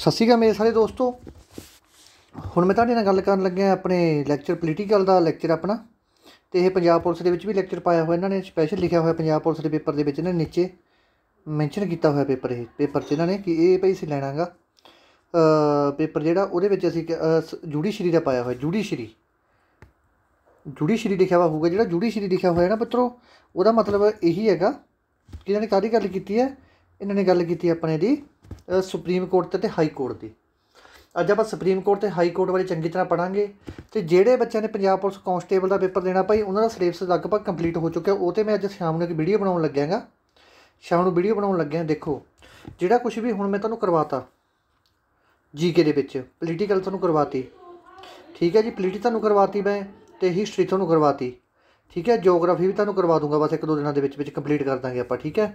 ਸਤਿ ਸ਼੍ਰੀ ਅਕਾਲ ਮੇਰੇ ਸਾਰੇ ਦੋਸਤੋ ਹੁਣ ਮੈਂ ਤੁਹਾਡੇ ਨਾਲ ਗੱਲ ਕਰਨ ਲੱਗਿਆ ਆਪਣੇ ਲੈਕਚਰ ਪੋਲੀਟੀਕਲ ਦਾ ਲੈਕਚਰ ਆਪਣਾ ਤੇ ਇਹ ਪੰਜਾਬ ਪੁਲਿਸ ਦੇ ਵਿੱਚ ਵੀ ਲੈਕਚਰ ਪਾਇਆ ਹੋਇਆ ਇਹਨਾਂ ਨੇ ਸਪੈਸ਼ਲ ਲਿਖਿਆ ਹੋਇਆ ਪੰਜਾਬ ਪੁਲਿਸ ਦੇ ਪੇਪਰ ਦੇ ਵਿੱਚ ਨੇ ਨੀਚੇ ਮੈਂਸ਼ਨ ਕੀਤਾ ਹੋਇਆ ਪੇਪਰ ਇਹ ਪੇਪਰ 'ਚ ਇਹਨਾਂ ਨੇ ਕਿ ਇਹ ਭਾਈ ਸੀ ਲੈਣਾਗਾ ਪੇਪਰ ਜਿਹੜਾ ਉਹਦੇ ਵਿੱਚ ਅਸੀਂ ਜੁਡੀਸ਼ਰੀ ਦਾ ਪਾਇਆ ਹੋਇਆ ਜੁਡੀਸ਼ਰੀ ਜੁਡੀਸ਼ਰੀ ਲਿਖਿਆ ਹੋਇਆ ਹੋਊਗਾ ਜਿਹੜਾ ਜੁਡੀਸ਼ਰੀ ਲਿਖਿਆ ਹੋਇਆ ਨਾ ਪੁੱਤਰੋ ਉਹਦਾ ਮਤਲਬ ਇਹੀ ਹੈਗਾ ਕਿ ਇਹਨਾਂ ਨੇ ਕਾਦੀ ਗੱਲ ਕੀਤੀ ਹੈ ਇਹਨਾਂ ਨੇ ਗੱਲ ਕੀਤੀ ਆਪਣੇ ਦੀ ਸੁਪਰੀਮ ਕੋਰਟ ਤੇ ਹਾਈ ਕੋਰਟ ਦੀ ਅੱਜ ਆਪਾਂ ਸੁਪਰੀਮ ਕੋਰਟ ਤੇ ਹਾਈ ਕੋਰਟ ਬਾਰੇ ਚੰਗੀ ਤਰ੍ਹਾਂ ਪੜਾਂਗੇ ਤੇ ਜਿਹੜੇ ਬੱਚਿਆਂ ਨੇ ਪੰਜਾਬ ਪੁਲਿਸ ਕਾਂਸਟੇਬਲ ਦਾ ਪੇਪਰ ਦੇਣਾ ਭਾਈ ਉਹਨਾਂ ਦਾ ਸਿਲੇਬਸ ਲਗਭਗ ਕੰਪਲੀਟ ਹੋ ਚੁੱਕਿਆ ਉਹ ਤੇ ਮੈਂ ਅੱਜ ਸ਼ਾਮ ਨੂੰ ਇੱਕ ਵੀਡੀਓ ਬਣਾਉਣ ਲੱਗਿਆਗਾ ਸ਼ਾਮ ਨੂੰ ਵੀਡੀਓ ਬਣਾਉਣ ਲੱਗਿਆ ਦੇਖੋ ਜਿਹੜਾ ਕੁਝ ਵੀ ਹੁਣ ਮੈਂ ਤੁਹਾਨੂੰ ਕਰਵਾਤਾ ਜੀਕੇ ਦੇ ਵਿੱਚ ਪੋਲੀਟੀਕਲ ਤੁਹਾਨੂੰ ਕਰਵਾਤੀ ਠੀਕ ਹੈ ਜੀ ਪੋਲੀਟੀ ਤੁਹਾਨੂੰ ਕਰਵਾਤੀ ਮੈਂ ਤੇ ਹਿਸਟਰੀ ਤੁਹਾਨੂੰ ਕਰਵਾਤੀ ਠੀਕ ਹੈ ਜੀਓਗ੍ਰਾਫੀ ਵੀ ਤੁਹਾਨੂੰ ਕਰਵਾ ਦੂੰਗਾ ਬਸ ਇੱਕ ਦੋ ਦਿਨਾਂ ਦੇ ਵਿੱਚ ਵਿੱਚ ਕੰਪਲੀਟ ਕਰ ਦਾਂਗੇ ਆਪਾਂ ਠੀਕ ਹੈ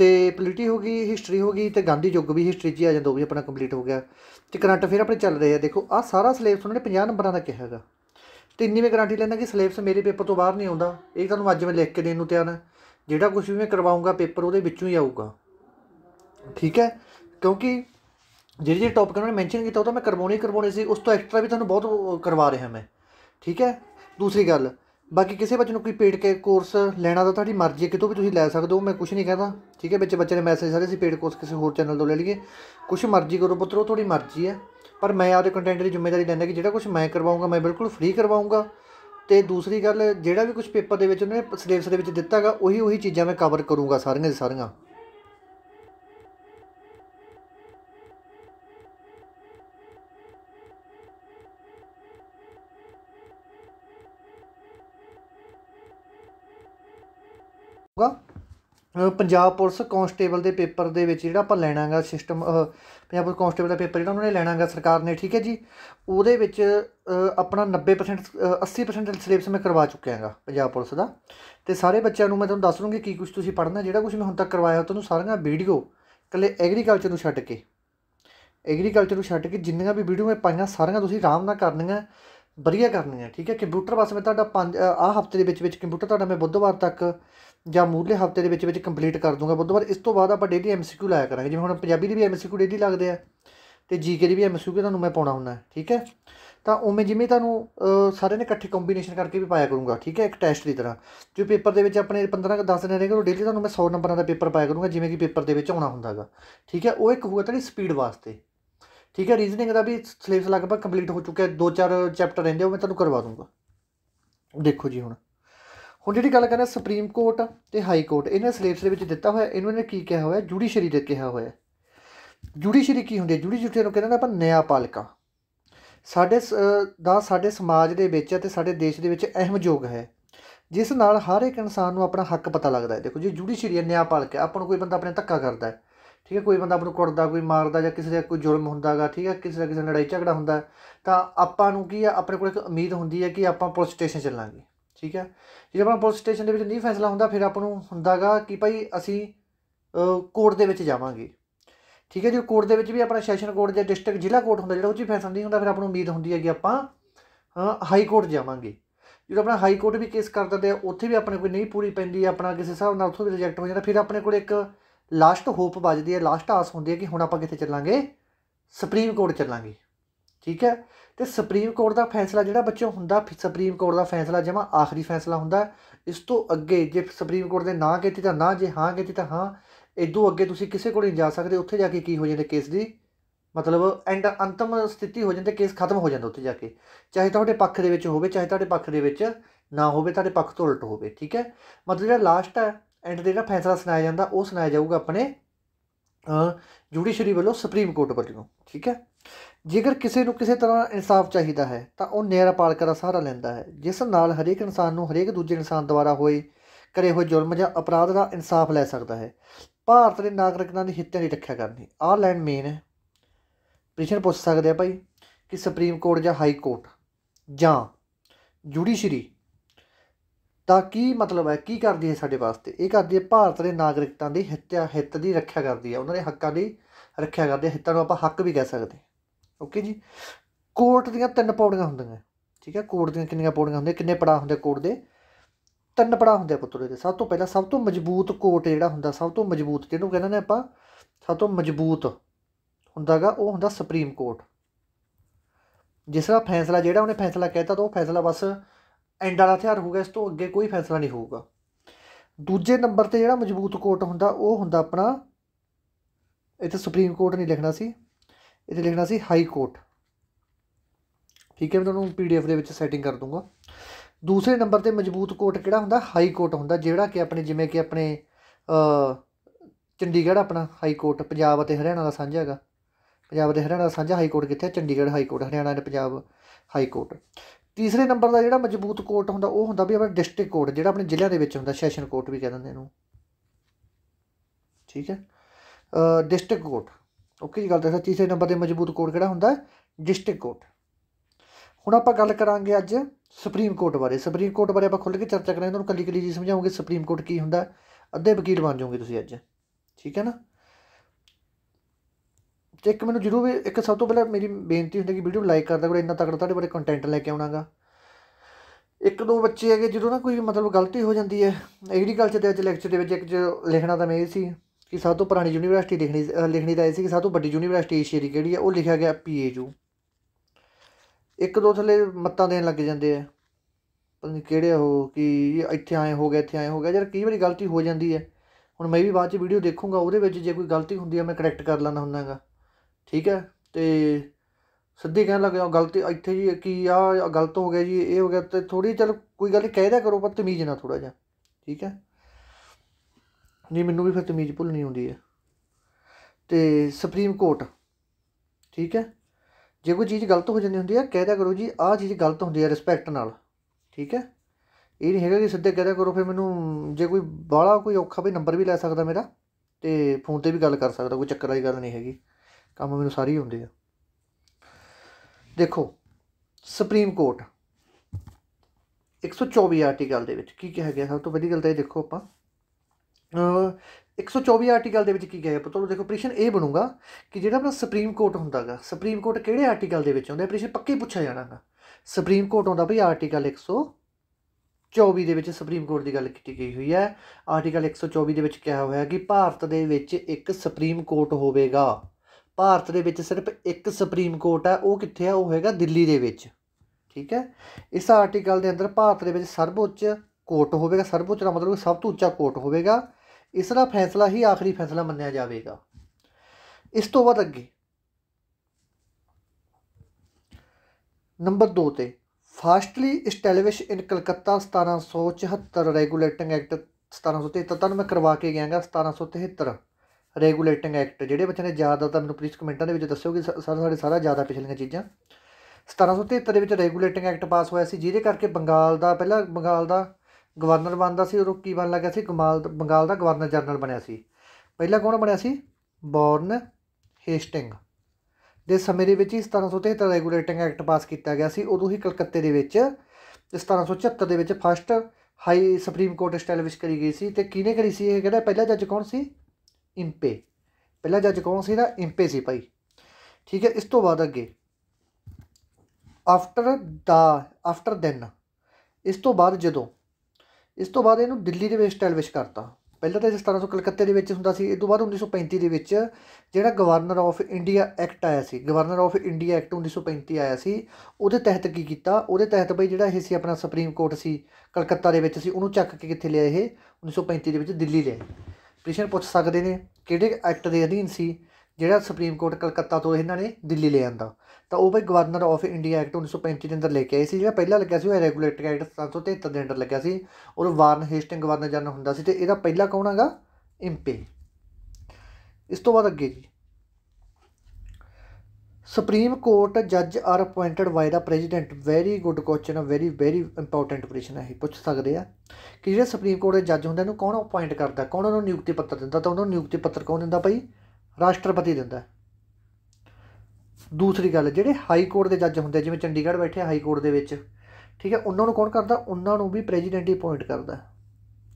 ਤੇ ਪੋਲੀਟੀ ਹੋ ਗਈ ਹਿਸਟਰੀ ਹੋ ਗਈ ਤੇ ਗਾਂਧੀ ਯੁੱਗ ਵੀ ਹਿਸਟਰੀ 'ਚ ਆ ਜਾਂਦਾ ਉਹ ਵੀ ਆਪਣਾ ਕੰਪਲੀਟ ਹੋ ਗਿਆ ਤੇ ਕਰੰਟ ਫਿਰ ਆਪਣੇ ਚੱਲ ਰਹੇ ਆ ਦੇਖੋ ਆ ਸਾਰਾ ਸਿਲੇਬਸ ਉਹਨਾਂ ਨੇ 50 ਨੰਬਰਾਂ ਦਾ ਕਿਹਾ ਹੈਗਾ ਤੇ ਇੰਨੀ ਗਾਰੰਟੀ ਲੈਣਾ ਕਿ ਸਿਲੇਬਸ ਮੇਰੇ ਪੇਪਰ ਤੋਂ ਬਾਹਰ ਨਹੀਂ ਆਉਂਦਾ ਇਹ ਤੁਹਾਨੂੰ ਅੱਜ ਮੈਂ ਲਿਖ ਕੇ ਦੇਣ ਨੂੰ ਤਿਆਰ ਹਾਂ ਜਿਹੜਾ ਕੁਝ ਵੀ ਮੈਂ ਕਰਵਾਉਂਗਾ ਪੇਪਰ ਉਹਦੇ ਵਿੱਚੋਂ ਹੀ ਆਊਗਾ ਠੀਕ ਹੈ ਕਿਉਂਕਿ ਜਿਹੜੇ ਜਿਹੜੇ ਟੌਪਿਕ ਉਹਨਾਂ ਨੇ ਮੈਂਸ਼ਨ ਕੀਤਾ ਉਹ ਤਾਂ ਮੈਂ ਕਰਵਾਉਣੇ ਹੀ ਕਰਵਾਉਣੇ ਸੀ ਉਸ ਤੋਂ ਐਕਸਟਰਾ ਵੀ ਤੁਹਾਨੂੰ ਬਹੁਤ ਕਰਵਾ ਰਿਹਾ ਮੈਂ ਠੀਕ ਹੈ ਦੂਸਰੀ ਗੱਲ ਬਾਕੀ ਕਿਸੇ ਬੱਚੇ ਨੂੰ ਕੋਈ ਪੇਡ ਕੇ ਕੋਰਸ ਲੈਣਾ ਤਾਂ ਤੁਹਾਡੀ ਮਰਜ਼ੀ ਹੈ ਕਿਤੋਂ ਵੀ ਤੁਸੀਂ ਲੈ ਸਕਦੇ ਹੋ ਮੈਂ ਕੁਝ ਨਹੀਂ ਕਹਿੰਦਾ ਠੀਕ ਹੈ ਵਿੱਚ ਬੱਚੇ ਨੇ ਮੈਸੇਜ ਸਾਰੇ ਸੀ ਪੇਡ ਕੋਰਸ ਕਿਸੇ ਹੋਰ ਚੈਨਲ ਤੋਂ ਲੈ ਲਈਏ ਕੁਝ ਮਰਜ਼ੀ ਕਰੋ ਪੁੱਤਰੋ ਤੁਹਾਡੀ ਮਰਜ਼ੀ ਹੈ ਪਰ ਮੈਂ ਆਪਦੇ ਕੰਟੈਂਟ ਦੀ ਜ਼ਿੰਮੇਵਾਰੀ ਲੈਂਦਾ ਕਿ ਜਿਹੜਾ ਕੁਝ ਮੈਂ ਕਰਵਾਉਂਗਾ ਮੈਂ ਬਿਲਕੁਲ ਫ੍ਰੀ ਕਰਵਾਉਂਗਾ ਤੇ ਦੂਸਰੀ ਗੱਲ ਜਿਹੜਾ ਵੀ ਕੁਝ ਪੇਪਰ ਦੇ ਵਿੱਚ ਉਹਨੇ ਸਿਲੇਬਸ ਦੇ ਵਿੱਚ ਦਿੱਤਾਗਾ ਉਹੀ ਉਹੀ ਚੀਜ਼ਾਂ ਮੈਂ ਕਵਰ ਕਰੂੰਗਾ ਸਾਰੀਆਂ ਦੀ ਸਾਰੀਆਂ ਹੋਊਗਾ ਪੰਜਾਬ ਪੁਲਿਸ ਕਾਂਸਟੇਬਲ ਦੇ ਪੇਪਰ ਦੇ ਵਿੱਚ ਜਿਹੜਾ ਆਪਾਂ ਲੈਣਾਗਾ ਸਿਸਟਮ ਪੰਜਾਬ ਪੁਲਿਸ ਕਾਂਸਟੇਬਲ ਦਾ ਪੇਪਰ ਜਿਹੜਾ ਉਹਨਾਂ ਨੇ ਲੈਣਾਗਾ ਸਰਕਾਰ ਨੇ ਠੀਕ ਹੈ ਜੀ ਉਹਦੇ ਵਿੱਚ ਆਪਣਾ 90% 80% ਸਿਲੇਬਸ ਮੈਂ ਕਰਵਾ ਚੁੱਕਿਆ ਪੰਜਾਬ ਪੁਲਿਸ ਦਾ ਤੇ ਸਾਰੇ ਬੱਚਿਆਂ ਨੂੰ ਮੈਂ ਤੁਹਾਨੂੰ ਦੱਸ ਦੂੰਗੀ ਕੀ ਕੁਝ ਤੁਸੀਂ ਪੜ੍ਹਨਾ ਜਿਹੜਾ ਕੁਝ ਮੈਂ ਹੁਣ ਤੱਕ ਕਰਵਾਇਆ ਤੁਹਾਨੂੰ ਸਾਰੀਆਂ ਵੀਡੀਓ ਕੱਲੇ ਐਗਰੀਕਲਚਰ ਨੂੰ ਛੱਡ ਕੇ ਐਗਰੀਕਲਚਰ ਨੂੰ ਛੱਡ ਕੇ ਜਿੰਨੀਆਂ ਵੀ ਵੀਡੀਓ ਮੈਂ ਪਾਈਆਂ ਸਾਰੀਆਂ ਤੁਸੀਂ ਆਰਾਮ ਨਾਲ ਕਰਨੀਆਂ ਵਧੀਆ ਕਰਨੀਆਂ ਠੀਕ ਹੈ ਕੰਪਿਊਟਰ ਬਸ ਮੈਂ ਤੁਹਾਡਾ ਪੰਜ ਆਹ ਹਫਤੇ ਦੇ ਵਿੱਚ ਵਿੱਚ ਕੰਪਿਊਟਰ ਤੁਹਾਡਾ ਮੈਂ ਬੁੱਧਵਾਰ ਤੱਕ ਜਾਂ ਮੂਰਲੇ ਹਫਤੇ ਦੇ ਵਿੱਚ ਵਿੱਚ ਕੰਪਲੀਟ ਕਰ ਦੂੰਗਾ ਬੁੱਧਵਾਰ ਇਸ ਤੋਂ ਬਾਅਦ ਆਪਾਂ ਡੇਲੀ ਐਮਸੀਕਿਊ ਲਾਇਆ ਕਰਾਂਗੇ ਜਿਵੇਂ ਹੁਣ ਪੰਜਾਬੀ ਦੇ ਵੀ ਐਮਸੀਕਿਊ ਡੇਲੀ ਲੱਗਦੇ ਆ ਤੇ ਜੀਕੇ ਦੇ ਵੀ ਐਮਸੀਕਿਊ ਤੁਹਾਨੂੰ ਮੈਂ ਪਾਉਣਾ ਹੁੰਦਾ ਠੀਕ ਹੈ ਤਾਂ ਉਵੇਂ ਜਿਵੇਂ ਤੁਹਾਨੂੰ ਸਾਰੇ ਨੇ ਇਕੱਠੇ ਕੰਬੀਨੇਸ਼ਨ ਕਰਕੇ ਵੀ ਪਾਇਆ ਕਰੂੰਗਾ ਠੀਕ ਹੈ ਇੱਕ ਟੈਸਟ ਦੀ ਤਰ੍ਹਾਂ ਜੋ ਪੇਪਰ ਦੇ ਵਿੱਚ ਆਪਣੇ 15 ਕ 10 ਨੇ ਰਹੇਗਾ ਉਹ ਡੇਲੀ ਤੁਹਾਨੂੰ ਮੈਂ 100 ਨੰਬਰਾਂ ਦਾ ਪੇਪਰ ਪਾਇਆ ਕਰੂੰਗਾ ਜਿਵੇਂ ਕਿ ਪੇਪਰ ਦੇ ਵਿੱਚ ਆਉਣਾ ਹੁੰਦਾਗਾ ਠੀਕ ਹੈ ਉਹ ਇੱਕ ਹੋਊਗਾ ਤੁਹਾਡੀ ਸਪੀਡ ਵਾਸਤੇ ਠੀਕ ਹੈ ਰੀਜ਼ਨਿੰਗ ਦਾ ਵੀ ਸਿਲੇਬਸ ਲਗਭਗ ਕੰਪਲੀਟ ਹੋ ਚੁੱਕਿਆ ਦੋ ਚਾਰ ਚੈਪਟਰ ਰਹਿੰਦੇ ਉਹ ਮੈਂ ਤੁਹਾਨੂੰ ਕਰਵਾ ਦੂੰਗਾ ਦੇਖੋ ਜੀ ਹੁਣ ਹੁਣ ਜਿਹੜੀ ਗੱਲ ਕਰਨਾ ਸੁਪਰੀਮ ਕੋਰਟ ਤੇ ਹਾਈ ਕੋਰਟ ਇਹਨਾਂ ਸਿਲੇਬਸ ਦੇ ਵਿੱਚ ਦਿੱਤਾ ਹੋਇਆ ਇਹਨਾਂ ਨੇ ਕੀ ਕਿਹਾ ਹੋਇਆ ਜੁਡੀਸ਼ਰੀ ਦੇ ਕਿਹਾ ਹੋਇਆ ਜੁਡੀਸ਼ਰੀ ਕੀ ਹੁੰਦੀ ਹੈ ਜੁਡੀਸ਼ਰੀ ਨੂੰ ਕਹਿੰਦੇ ਆਪਾਂ ਨਿਆਂਪਾਲਿਕਾ ਸਾਡੇ ਦਾ ਸਾਡੇ ਸਮਾਜ ਦੇ ਵਿੱਚ ਤੇ ਸਾਡੇ ਦੇਸ਼ ਦੇ ਵਿੱਚ ਅਹਿਮ ਯੋਗ ਹੈ ਜਿਸ ਨਾਲ ਹਰ ਇੱਕ ਇਨਸਾਨ ਨੂੰ ਆਪਣਾ ਹੱਕ ਪਤਾ ਲੱਗਦਾ ਹੈ ਦੇਖੋ ਜੀ ਜੁਡੀਸ਼ਰੀ ਹੈ ਨਿਆਂਪਾਲਿਕਾ ਆਪਾਂ ਨੂੰ ਕੋਈ ਬੰਦਾ ਆਪਣੇ ਧੱਕਾ ਕਰਦਾ ਹੈ ਠੀਕ ਹੈ ਕੋਈ ਬੰਦਾ ਆਪ ਨੂੰ ਕੁੱਟਦਾ ਕੋਈ ਮਾਰਦਾ ਜਾਂ ਕਿਸੇ ਦਾ ਕੋਈ ਜ਼ੁਲਮ ਹੁੰਦਾਗਾ ਠੀਕ ਹੈ ਕਿਸੇ ਦਾ ਕਿਸੇ ਨਾਲ ਲੜਾਈ ਝਗੜਾ ਹੁੰਦਾ ਤਾਂ ਆਪਾਂ ਨੂੰ ਕੀ ਆ ਆਪਣੇ ਕੋਲ ਇੱਕ ਉਮੀਦ ਹੁੰਦੀ ਹੈ ਕਿ ਆਪਾਂ ਪੁਲਿਸ ਸਟੇਸ਼ਨ ਚੱਲਾਂਗੇ ਠੀਕ ਹੈ ਜੇ ਆਪਾਂ ਪੁਲਿਸ ਸਟੇਸ਼ਨ ਦੇ ਵਿੱਚ ਨਹੀਂ ਫੈਸਲਾ ਹੁੰਦਾ ਫਿਰ ਆਪਾਂ ਨੂੰ ਹੁੰਦਾਗਾ ਕਿ ਭਾਈ ਅਸੀਂ ਕੋਰਟ ਦੇ ਵਿੱਚ ਜਾਵਾਂਗੇ ਠੀਕ ਹੈ ਜੇ ਕੋਰਟ ਦੇ ਵਿੱਚ ਵੀ ਆਪਣਾ ਸੈਸ਼ਨ ਕੋਰਟ ਜਾਂ ਡਿਸਟ੍ਰਿਕਟ ਜ਼ਿਲ੍ਹਾ ਕੋਰਟ ਹੁੰਦਾ ਜਿਹੜਾ ਉਹ 'ਚ ਫੈਸਲਾ ਨਹੀਂ ਹੁੰਦਾ ਫਿਰ ਆਪਾਂ ਨੂੰ ਉਮੀਦ ਹੁੰਦੀ ਹੈ ਕਿ ਆਪਾਂ ਹਾਈ ਕੋਰਟ ਜਾਵਾਂਗੇ ਜੇ ਆਪਣਾ ਹਾਈ ਕੋਰਟ ਵੀ ਕੇਸ ਕਰ ਦਿੰਦੇ ਆ ਉੱਥੇ ਵੀ ਆਪਣੇ ਕੋਈ ਨਹੀਂ ਪੂਰੀ ਪੈਂਦੀ ਆਪਣਾ ਕਿਸੇ ਹਿਸਾਬ ਨਾਲ ਉੱਥੋਂ ਵੀ ਰਿਜੈਕਟ ਹੋ ਜਾਂਦਾ ਫਿਰ ਆਪਣੇ ਕੋਲ ਇੱਕ ਲਾਸਟ ਹੋਪ ਵੱਜਦੀ ਹੈ ਲਾਸਟ ਆਸ ਹੁੰਦੀ ਹੈ ਕਿ ਹੁਣ ਆਪਾਂ ਕਿੱਥੇ ਚੱਲਾਂਗੇ ਸੁਪਰੀਮ ਕੋਰਟ ਚੱਲਾਂਗੇ ਠੀਕ ਹੈ ਤੇ ਸੁਪਰੀਮ ਕੋਰਟ ਦਾ ਫੈਸਲਾ ਜਿਹੜਾ ਬੱਚੋ ਹੁੰਦਾ ਸੁਪਰੀਮ ਕੋਰਟ ਦਾ ਫੈਸਲਾ ਜਮਾ ਆਖਰੀ ਫੈਸਲਾ ਹੁੰਦਾ ਇਸ ਤੋਂ ਅੱਗੇ ਜੇ ਸੁਪਰੀਮ ਕੋਰਟ ਦੇ ਨਾ ਕੀਤੀ ਤਾਂ ਨਾ ਜੇ ਹਾਂ ਕੀਤੀ ਤਾਂ ਹਾਂ ਇਦੋਂ ਅੱਗੇ ਤੁਸੀਂ ਕਿਸੇ ਕੋਲ ਨਹੀਂ ਜਾ ਸਕਦੇ ਉੱਥੇ ਜਾ ਕੇ ਕੀ ਹੋ ਜਾਂਦਾ ਕੇਸ ਦੀ ਮਤਲਬ ਐਂਡ ਅੰਤਮ ਸਥਿਤੀ ਹੋ ਜਾਂਦੀ ਕੇਸ ਖਤਮ ਹੋ ਜਾਂਦਾ ਉੱਥੇ ਜਾ ਕੇ ਚਾਹੇ ਤੁਹਾਡੇ ਪੱਖ ਦੇ ਵਿੱਚ ਹੋਵੇ ਚਾਹੇ ਤੁਹਾਡੇ ਪੱਖ ਦੇ ਵਿੱਚ ਨਾ ਹੋਵੇ ਤੁਹਾਡੇ ਪੱਖ ਤੋਂ ਉਲਟ ਹੋਵੇ ਠੀਕ ਹੈ ਮਤਲਬ ਜਿਹੜਾ ਲਾਸਟ ਹੈ ਐਂਡ ਦੇ ਜਿਹੜਾ ਫੈਸਲਾ ਸੁਣਾਇਆ ਜਾਂਦਾ ਉਹ ਸੁਣਾਇਆ ਜਾਊਗਾ ਆਪਣੇ ਜੁਡੀਸ਼ਰੀ ਵੱਲੋਂ ਸੁਪਰੀਮ ਕੋਰਟ ਵੱਲੋਂ ਠੀਕ ਹੈ ਜੇਕਰ ਕਿਸੇ ਨੂੰ ਕਿਸੇ ਤਰ੍ਹਾਂ ਇਨਸਾਫ ਚਾਹੀਦਾ ਹੈ ਤਾਂ ਉਹ ਨਿਆਂਪਾਲਿਕਾ ਦਾ ਸਹਾਰਾ ਲੈਂਦਾ ਹੈ ਜਿਸ ਨਾਲ ਹਰੇਕ ਇਨਸਾਨ ਨੂੰ ਹਰੇਕ ਦੂਜੇ ਇਨਸਾਨ ਦੁਆਰਾ ਹੋਏ ਕਰੇ ਹੋਏ ਜ਼ੁਲਮ ਜਾਂ ਅਪਰਾਧ ਦਾ ਇਨਸਾਫ ਲੈ ਸਕਦਾ ਹੈ ਭਾਰਤ ਦੇ ਨਾਗਰਿਕਾਂ ਦੇ ਹਿੱਤਾਂ ਦੀ ਰੱਖਿਆ ਕਰਨੀ ਆਹ ਲਾਈਨ ਮੇਨ ਹੈ ਪ੍ਰਸ਼ਨ ਪੁੱਛ ਸਕਦੇ ਆ ਭਾਈ ਕਿ ਸੁਪਰੀਮ ਕੋਰਟ ਜਾਂ ਹਾਈ ਕੋਰਟ ਜਾਂ ਜੁਡੀਸ਼ਰੀ ਤਾਂ ਕੀ ਮਤਲਬ ਹੈ ਕੀ ਕਰਦੀ ਹੈ ਸਾਡੇ ਵਾਸਤੇ ਇਹ ਕਰਦੀ ਹੈ ਭਾਰਤ ਦੇ ਨਾਗਰਿਕਾਂ ਦੇ ਹਿੱਤਾਂ ਹਿੱਤ ਦੀ ਰੱਖਿਆ ਕਰਦੀ ਹੈ ਉਹਨਾਂ ਦੇ ਹੱਕਾਂ ਦੀ ਰੱਖਿਆ ਕਰਦੀ ਹੈ ਹਿੱਤਾਂ ਨੂੰ ਆਪਾਂ ਹੱਕ ਵੀ ਕਹਿ ਸਕਦੇ ਓਕੇ ਜੀ ਕੋਟ ਦੀਆਂ ਤਿੰਨ ਪੌੜੀਆਂ ਹੁੰਦੀਆਂ ਠੀਕ ਹੈ ਕੋਟ ਦੀਆਂ ਕਿੰਨੀਆਂ ਪੌੜੀਆਂ ਹੁੰਦੀਆਂ ਕਿੰਨੇ ਪੜਾ ਹੁੰਦੇ ਕੋਟ ਦੇ ਤਿੰਨ ਪੜਾ ਹੁੰਦੇ ਪੁੱਤਰ ਦੇ ਸਭ ਤੋਂ ਪਹਿਲਾਂ ਸਭ ਤੋਂ ਮਜ਼ਬੂਤ ਕੋਟ ਜਿਹੜਾ ਹੁੰਦਾ ਸਭ ਤੋਂ ਮਜ਼ਬੂਤ ਜਿਹਨੂੰ ਕਹਿੰਦੇ ਨੇ ਆਪਾਂ ਸਭ ਤੋਂ ਮਜ਼ਬੂਤ ਹੁੰਦਾਗਾ ਉਹ ਹੁੰਦਾ ਸੁਪਰੀਮ ਕੋਰਟ ਜਿਸ ਦਾ ਫੈਸਲਾ ਜਿਹੜਾ ਉਹਨੇ ਫੈਸਲਾ ਕਹਿਤਾ ਤਾਂ ਉਹ ਫੈਸਲਾ ਬਸ ਐਂਡ ਵਾਲਾ ਹਥਿਆਰ ਹੋਊਗਾ ਇਸ ਤੋਂ ਅੱਗੇ ਕੋਈ ਫੈਸਲਾ ਨਹੀਂ ਹੋਊਗਾ ਦੂਜੇ ਨੰਬਰ ਤੇ ਜਿਹੜਾ ਮਜ਼ਬੂਤ ਕੋਰਟ ਹੁੰਦਾ ਉਹ ਹੁੰਦਾ ਆਪਣਾ ਇੱਥੇ ਸੁਪਰੀਮ ਕੋਰਟ ਨਹੀਂ ਲਿਖਣਾ ਸੀ ਇੱਥੇ ਲਿਖਣਾ ਸੀ ਹਾਈ ਕੋਰਟ ਠੀਕ ਹੈ ਮੈਂ ਤੁਹਾਨੂੰ ਪੀਡੀਐਫ ਦੇ ਵਿੱਚ ਸੈਟਿੰਗ ਕਰ ਦੂੰਗਾ ਦੂਸਰੇ ਨੰਬਰ ਤੇ ਮਜ਼ਬੂਤ ਕੋਰਟ ਕਿਹੜਾ ਹੁੰਦਾ ਹਾਈ ਕੋਰਟ ਹੁੰਦਾ ਜਿਹੜਾ ਕਿ ਆਪਣੇ ਜਿਵੇਂ ਕਿ ਆਪਣੇ ਚੰਡੀਗੜ੍ਹ ਆਪਣਾ ਹਾਈ ਕੋਰਟ ਪੰਜਾਬ ਅਤੇ ਹਰਿਆਣਾ ਦਾ ਸਾਂਝਾ ਹੈਗਾ ਪੰਜਾਬ ਅਤੇ ਹਰਿਆਣਾ ਦਾ ਸਾਂਝਾ ਹਾਈ ਕੋਰਟ ਕਿੱਥੇ ਹੈ ਚੰਡੀਗੜ੍ਹ ਹਾਈ ਕੋਰਟ ਹਰਿਆਣਾ ਤੇ ਪੰਜਾਬ ਹਾਈ ਕੋਰਟ ਤੀਸਰੇ ਨੰਬਰ ਦਾ ਜਿਹੜਾ ਮਜ਼ਬੂਤ ਕੋਰਟ ਹੁੰਦਾ ਉਹ ਹੁੰਦਾ ਵੀ ਆਪਣਾ ਡਿਸਟ੍ਰਿਕਟ ਕੋਰਟ ਜਿਹੜਾ ਆਪਣੇ ਜ਼ਿਲ੍ਹਿਆਂ ਦੇ ਵਿੱਚ ਹੁੰਦਾ ਸੈਸ਼ਨ ਕੋਰਟ ਵੀ ਕਹਿੰਦੇ ਨੇ ਇਹਨੂੰ ਠੀਕ ਹੈ ਡਿਸਟ੍ਰਿਕਟ ਕੋਰਟ ਓਕੇ ਜੀ ਗੱਲ ਦੱਸਾਂ ਤੀਸਰੇ ਨੰਬਰ ਤੇ ਮਜ਼ਬੂਤ ਕੋਰਟ ਕਿਹੜਾ ਹੁੰਦਾ ਡਿਸਟ੍ਰਿਕਟ ਕੋਰਟ ਹੁਣ ਆਪਾਂ ਗੱਲ ਕਰਾਂਗੇ ਅੱਜ ਸੁਪਰੀਮ ਕੋਰਟ ਬਾਰੇ ਸੁਪਰੀਮ ਕੋਰਟ ਬਾਰੇ ਆਪਾਂ ਖੁੱਲ੍ਹ ਕੇ ਚਰਚਾ ਕਰਾਂਗੇ ਤੁਹਾਨੂੰ ਕੱਲੀ ਕੱਲੀ ਜੀ ਸਮਝਾਉਂਗੇ ਸੁਪਰੀਮ ਕੋਰਟ ਕੀ ਹੁੰਦਾ ਅੱਧੇ ਵਕੀਲ ਬਣ ਜਾਓਗੇ ਤੁਸੀਂ ਅੱਜ ਠੀਕ ਹੈ ਨਾ ਤੇ ਇੱਕ ਮੈਨੂੰ ਜਰੂਰ ਇੱਕ ਸਭ ਤੋਂ ਪਹਿਲਾਂ ਮੇਰੀ ਬੇਨਤੀ ਹੁੰਦੀ ਕਿ ਵੀਡੀਓ ਲਾਈਕ ਕਰਦਾ ਕਰੋ ਇੰਨਾ ਤਕੜਾ ਤੁਹਾਡੇ ਬਾਰੇ ਕੰਟੈਂਟ ਲੈ ਕੇ ਆਉਣਾਗਾ ਇੱਕ ਦੋ ਬੱਚੇ ਹੈਗੇ ਜਦੋਂ ਨਾ ਕੋਈ ਮਤਲਬ ਗਲਤੀ ਹੋ ਜਾਂਦੀ ਹੈ ਐਗਰੀਕਲਚਰ ਦੇ ਅੱਜ ਲੈਕਚਰ ਦੇ ਵਿੱਚ ਇੱਕ ਜੋ ਲਿਖਣਾ ਤਾਂ ਮੈਂ ਇਹ ਸੀ ਕਿ ਸਭ ਤੋਂ ਪੁਰਾਣੀ ਯੂਨੀਵਰਸਿਟੀ ਲਿਖਣੀ ਲਿਖਣੀ ਦਾ ਇਹ ਸੀ ਕਿ ਸਭ ਤੋਂ ਵੱਡੀ ਯੂਨੀਵਰਸਿਟੀ ਏਸ਼ੀਆ ਦੀ ਕਿਹੜੀ ਹੈ ਉਹ ਲਿਖਿਆ ਗਿਆ ਪੀਏਯੂ ਇੱਕ ਦੋ ਥੱਲੇ ਮੱਤਾਂ ਦੇਣ ਲੱਗ ਜਾਂਦੇ ਆ ਪਤਾ ਨਹੀਂ ਕਿਹੜੇ ਉਹ ਕਿ ਇੱਥੇ ਆਏ ਹੋ ਗਿਆ ਇੱਥੇ ਆਏ ਹੋ ਗਿਆ ਯਾਰ ਕਈ ਵਾਰੀ ਗਲਤੀ ਹੋ ਜਾਂਦੀ ਹੈ ਹੁਣ ਮੈਂ ਵੀ ਬਾਅਦ ਚ ਵੀਡੀਓ ਦੇਖੂੰਗਾ ਉਹਦੇ ਵਿੱਚ ਜੇ ਕੋਈ ਗਲਤੀ ਹੁੰਦੀ ਹੈ ਮੈਂ ਕਰੈਕਟ ਕਰ ਲੈਣਾ ਹੁੰਦਾਗਾ ਠੀਕ ਹੈ ਤੇ ਸਿੱਧੀ ਕਹਿਣ ਲੱਗਿਆ ਗਲਤੀ ਇੱਥੇ ਜੀ ਕੀ ਆ ਗਲਤ ਹੋ ਗਿਆ ਜੀ ਇਹ ਹੋ ਗਿਆ ਤੇ ਥੋੜੀ ਚਲ ਕੋਈ ਗੱਲ ਕਹਿ ਦਿਆ ਕਰੋ ਪਰ ਤਮੀਜ਼ ਨਾਲ ਥੋੜਾ ਜਿਹਾ ਠੀਕ ਹੈ ਨਹੀਂ ਮੈਨੂੰ ਵੀ ਫਿਰ ਤਮੀਜ਼ ਭੁੱਲਣੀ ਹੁੰਦੀ ਹੈ ਤੇ ਸੁਪਰੀਮ ਕੋਰਟ ਠੀਕ ਹੈ ਜੇ ਕੋਈ ਚੀਜ਼ ਗਲਤ ਹੋ ਜਾਂਦੀ ਹੁੰਦੀ ਹੈ ਕਹਿ ਦਿਆ ਕਰੋ ਜੀ ਆਹ ਚੀਜ਼ ਗਲਤ ਹੁੰਦੀ ਹੈ ਰਿਸਪੈਕਟ ਨਾਲ ਠੀਕ ਹੈ ਇਹ ਨਹੀਂ ਹੈਗਾ ਕਿ ਸਿੱਧੇ ਕਹਿ ਦਿਆ ਕਰੋ ਫਿਰ ਮੈਨੂੰ ਜੇ ਕੋਈ ਬਾਲਾ ਕੋਈ ਔਖਾ ਵੀ ਨੰਬਰ ਵੀ ਲੈ ਸਕਦਾ ਮੇਰਾ ਤੇ ਫੋਨ ਤੇ ਵੀ ਗੱਲ ਕਰ ਸਕਦਾ ਕੋਈ ਚੱਕਰ ਵਾਲੀ ਗੱਲ ਨਹੀਂ ਹੈਗੀ ਕੰਮ ਮੈਨੂੰ ਸਾਰੇ ਹੀ ਹੁੰਦੇ ਆ ਦੇਖੋ ਸੁਪਰੀਮ ਕੋਰਟ 124 ਆਰਟੀਕਲ ਦੇ ਵਿੱਚ ਕੀ ਕਿਹਾ ਗਿਆ ਸਭ ਤੋਂ ਵੱਡੀ ਗੱਲ ਤਾਂ ਇਹ ਦੇਖੋ ਆਪਾਂ 124 ਆਰਟੀਕਲ ਦੇ ਵਿੱਚ ਕੀ ਕਿਹਾ ਹੈ ਤੁਹਾਨੂੰ ਦੇਖੋ ਪ੍ਰਸ਼ਨ ਇਹ ਬਣੂਗਾ ਕਿ ਜਿਹੜਾ ਆਪਣਾ ਸੁਪਰੀਮ ਕੋਰਟ ਹੁੰਦਾਗਾ ਸੁਪਰੀਮ ਕੋਰਟ ਕਿਹੜੇ ਆਰਟੀਕਲ ਦੇ ਵਿੱਚ ਆਉਂਦਾ ਪ੍ਰਸ਼ਨ ਪੱਕੇ ਪੁੱਛਿਆ ਜਾਣਾਗਾ ਸੁਪਰੀਮ ਕੋਰਟ ਆਉਂਦਾ ਭਈ ਆਰਟੀਕਲ 124 ਦੇ ਵਿੱਚ ਸੁਪਰੀਮ ਕੋਰਟ ਦੀ ਗੱਲ ਕੀਤੀ ਗਈ ਹੋਈ ਹੈ ਆਰਟੀਕਲ 124 ਦੇ ਵਿੱਚ ਕਿਹਾ ਹੋਇਆ ਕਿ ਭਾਰਤ ਦੇ ਵਿੱਚ ਇੱਕ ਸੁਪਰੀਮ ਕੋਰਟ ਹੋਵੇਗਾ ਭਾਰਤ ਦੇ ਵਿੱਚ ਸਿਰਫ ਇੱਕ ਸੁਪਰੀਮ ਕੋਰਟ ਹੈ ਉਹ ਕਿੱਥੇ ਹੈ ਉਹ ਹੋਏਗਾ ਦਿੱਲੀ ਦੇ ਵਿੱਚ ਠੀਕ ਹੈ ਇਸ ਆਰਟੀਕਲ ਦੇ ਅੰਦਰ ਭਾਰਤ ਦੇ ਵਿੱਚ ਸਰਵਉੱਚ ਕੋਰਟ ਹੋਵੇਗਾ ਸਰਵਉੱਚ ਦਾ ਮਤਲਬ ਸਭ ਤੋਂ ਉੱਚਾ ਕੋਰਟ ਹੋਵੇਗਾ ਇਸ ਦਾ ਫੈਸਲਾ ਹੀ ਆਖਰੀ ਫੈਸਲਾ ਮੰਨਿਆ ਜਾਵੇਗਾ ਇਸ ਤੋਂ ਬਾਅਦ ਅੱਗੇ ਨੰਬਰ 2 ਤੇ firstly establish in Calcutta 1774 regulating act 1773 ਤੁਹਾਨੂੰ ਮੈਂ ਕਰਵਾ ਕੇ ਗਿਆਗਾ 1773 ਰੈਗੂਲੇਟਿੰਗ ਐਕਟ ਜਿਹੜੇ ਬੱਚਿਆਂ ਨੇ ਜ਼ਿਆਦਾ ਤਾਂ ਮੈਨੂੰ ਪਲੀਜ਼ ਕਮੈਂਟਾਂ ਦੇ ਵਿੱਚ ਦੱਸਿਓ ਕਿ ਸਾਰਾ ਸਾਡੇ ਸਾਰਾ ਜ਼ਿਆਦਾ ਪਿਛਲੀਆਂ ਚੀਜ਼ਾਂ 1773 ਦੇ ਵਿੱਚ ਰੈਗੂਲੇਟਿੰਗ ਐਕਟ ਪਾਸ ਹੋਇਆ ਸੀ ਜਿਹਦੇ ਕਰਕੇ ਬੰਗਾਲ ਦਾ ਪਹਿਲਾਂ ਬੰਗਾਲ ਦਾ ਗਵਰਨਰ ਬਣਦਾ ਸੀ ਉਦੋਂ ਕੀ ਬਣ ਲੱਗਿਆ ਸੀ ਕਮਾਲ ਬੰਗਾਲ ਦਾ ਗਵਰਨਰ ਜਨਰਲ ਬਣਿਆ ਸੀ ਪਹਿਲਾ ਕੌਣ ਬਣਿਆ ਸੀ ਬੌਰਨ ਹੇਸਟਿੰਗ ਦੇ ਸਮੇਂ ਦੇ ਵਿੱਚ ਹੀ 1773 ਰੈਗੂਲੇਟਿੰਗ ਐਕਟ ਪਾਸ ਕੀਤਾ ਗਿਆ ਸੀ ਉਦੋਂ ਹੀ ਕਲਕੱਤੇ ਦੇ ਵਿੱਚ 1776 ਦੇ ਵਿੱਚ first high supreme court establish ਕਰੀ ਗਈ ਸੀ ਤੇ ਕਿਹਨੇ ਕਰੀ ਸੀ ਇਹ ਕਹਿੰਦਾ ਪਹਿਲਾ ਜੱਜ ਕੌਣ ਸੀ ਇੰਪੇ ਪਹਿਲਾ ਜੱਜ ਕੌਣ ਸੀ ਦਾ ਇੰਪੇ ਸੀ ਭਾਈ ਠੀਕ ਹੈ ਇਸ ਤੋਂ ਬਾਅਦ ਅੱਗੇ ਆਫਟਰ ਦਾ ਆਫਟਰ ਦੈਨ ਇਸ ਤੋਂ ਬਾਅਦ ਜਦੋਂ ਇਸ ਤੋਂ ਬਾਅਦ ਇਹਨੂੰ ਦਿੱਲੀ ਦੇ ਵਿੱਚ ਸਟੈਬਲਿਸ਼ ਕਰਤਾ ਪਹਿਲਾਂ ਤਾਂ ਇਹ 1700 ਕਲਕੱਤੇ ਦੇ ਵਿੱਚ ਹੁੰਦਾ ਸੀ ਇਸ ਤੋਂ ਬਾਅਦ 1935 ਦੇ ਵਿੱਚ ਜਿਹੜਾ ਗਵਰਨਰ ਆਫ ਇੰਡੀਆ ਐਕਟ ਆਇਆ ਸੀ ਗਵਰਨਰ ਆਫ ਇੰਡੀਆ ਐਕਟ 1935 ਆਇਆ ਸੀ ਉਹਦੇ ਤਹਿਤ ਕੀ ਕੀਤਾ ਉਹਦੇ ਤਹਿਤ ਬਈ ਜਿਹੜਾ ਇਹ ਸੀ ਆਪਣਾ ਸੁਪਰੀਮ ਕੋਰਟ ਸੀ ਕਲਕੱਤਾ ਦੇ ਵਿੱਚ ਸੀ ਉਹਨੂੰ ਚੱਕ ਕੇ ਕਿੱਥੇ ਲਿਆ ਇਹ 1935 ਦੇ ਵਿੱਚ ਦਿੱਲੀ ਲਿਆ ਪ੍ਰਸ਼ਨ ਪੁੱਛ ਸਕਦੇ ਨੇ ਕਿਹੜੇ ਐਕਟ ਦੇ ਅਧੀਨ ਸੀ ਜਿਹੜਾ ਸੁਪਰੀਮ ਕੋਰਟ ਕਲਕੱਤਾ ਤੋਂ ਇਹਨਾਂ ਨੇ ਦਿੱਲੀ ਲੈ ਆਂਦਾ ਤਾਂ ਉਹ ਬਈ ਗਵਰਨਰ ਆਫ ਇੰਡੀਆ ਐਕਟ 1935 ਦੇ ਅੰਦਰ ਲੈ ਕੇ ਆਏ ਸੀ ਜਿਹੜਾ ਪਹਿਲਾਂ ਲੱਗਿਆ ਸੀ ਉਹ ਰੈਗੂਲੇਟਰੀ ਐਕਟ 773 ਦੇ ਅੰਦਰ ਲੱਗਿਆ ਸੀ ਔਰ ਵਾਰਨ ਹੇਸਟਿੰਗ ਗਵਰਨਰ ਜਨਰਲ ਹੁੰਦਾ ਸੀ ਤੇ ਇਹਦਾ ਪਹਿਲਾ ਕੌਣ ਹੈਗਾ ਐਮਪੀ ਇਸ ਤੋਂ ਬਾਅਦ ਅੱਗੇ ਜੀ ਸੁਪਰੀਮ ਕੋਰਟ ਜੱਜ are appointed by the president very good question very very important question ਹੈ ਇਹ ਪੁੱਛ ਸਕਦੇ ਆ ਕਿ ਜਿਹੜੇ ਸੁਪਰੀਮ ਕੋਰਟ ਦੇ ਜੱਜ ਹੁੰਦੇ ਨੇ ਕੌਣ ਅਪਾਇੰਟ ਕਰਦਾ ਕੌਣ ਉਹਨੂੰ ਨਿਯੁਕਤੀ ਪੱਤਰ ਦਿੰਦਾ ਤਾਂ ਉਹਨੂੰ ਨਿਯੁਕਤੀ ਪੱਤਰ ਕੌਣ ਦਿੰਦਾ ਭਾਈ ਰਾਸ਼ਟਰਪਤੀ ਦਿੰਦਾ ਦੂਸਰੀ ਗੱਲ ਜਿਹੜੇ ਹਾਈ ਕੋਰਟ ਦੇ ਜੱਜ ਹੁੰਦੇ ਜਿਵੇਂ ਚੰਡੀਗੜ੍ਹ ਬੈਠੇ ਹਾਈ ਕੋਰਟ ਦੇ ਵਿੱਚ ਠੀਕ ਹੈ ਉਹਨਾਂ ਨੂੰ ਕੌਣ ਕਰਦਾ ਉਹਨਾਂ ਨੂੰ ਵੀ ਪ੍ਰੈਜ਼ੀਡੈਂਟ ਹੀ ਅਪਾਇੰਟ ਕਰਦਾ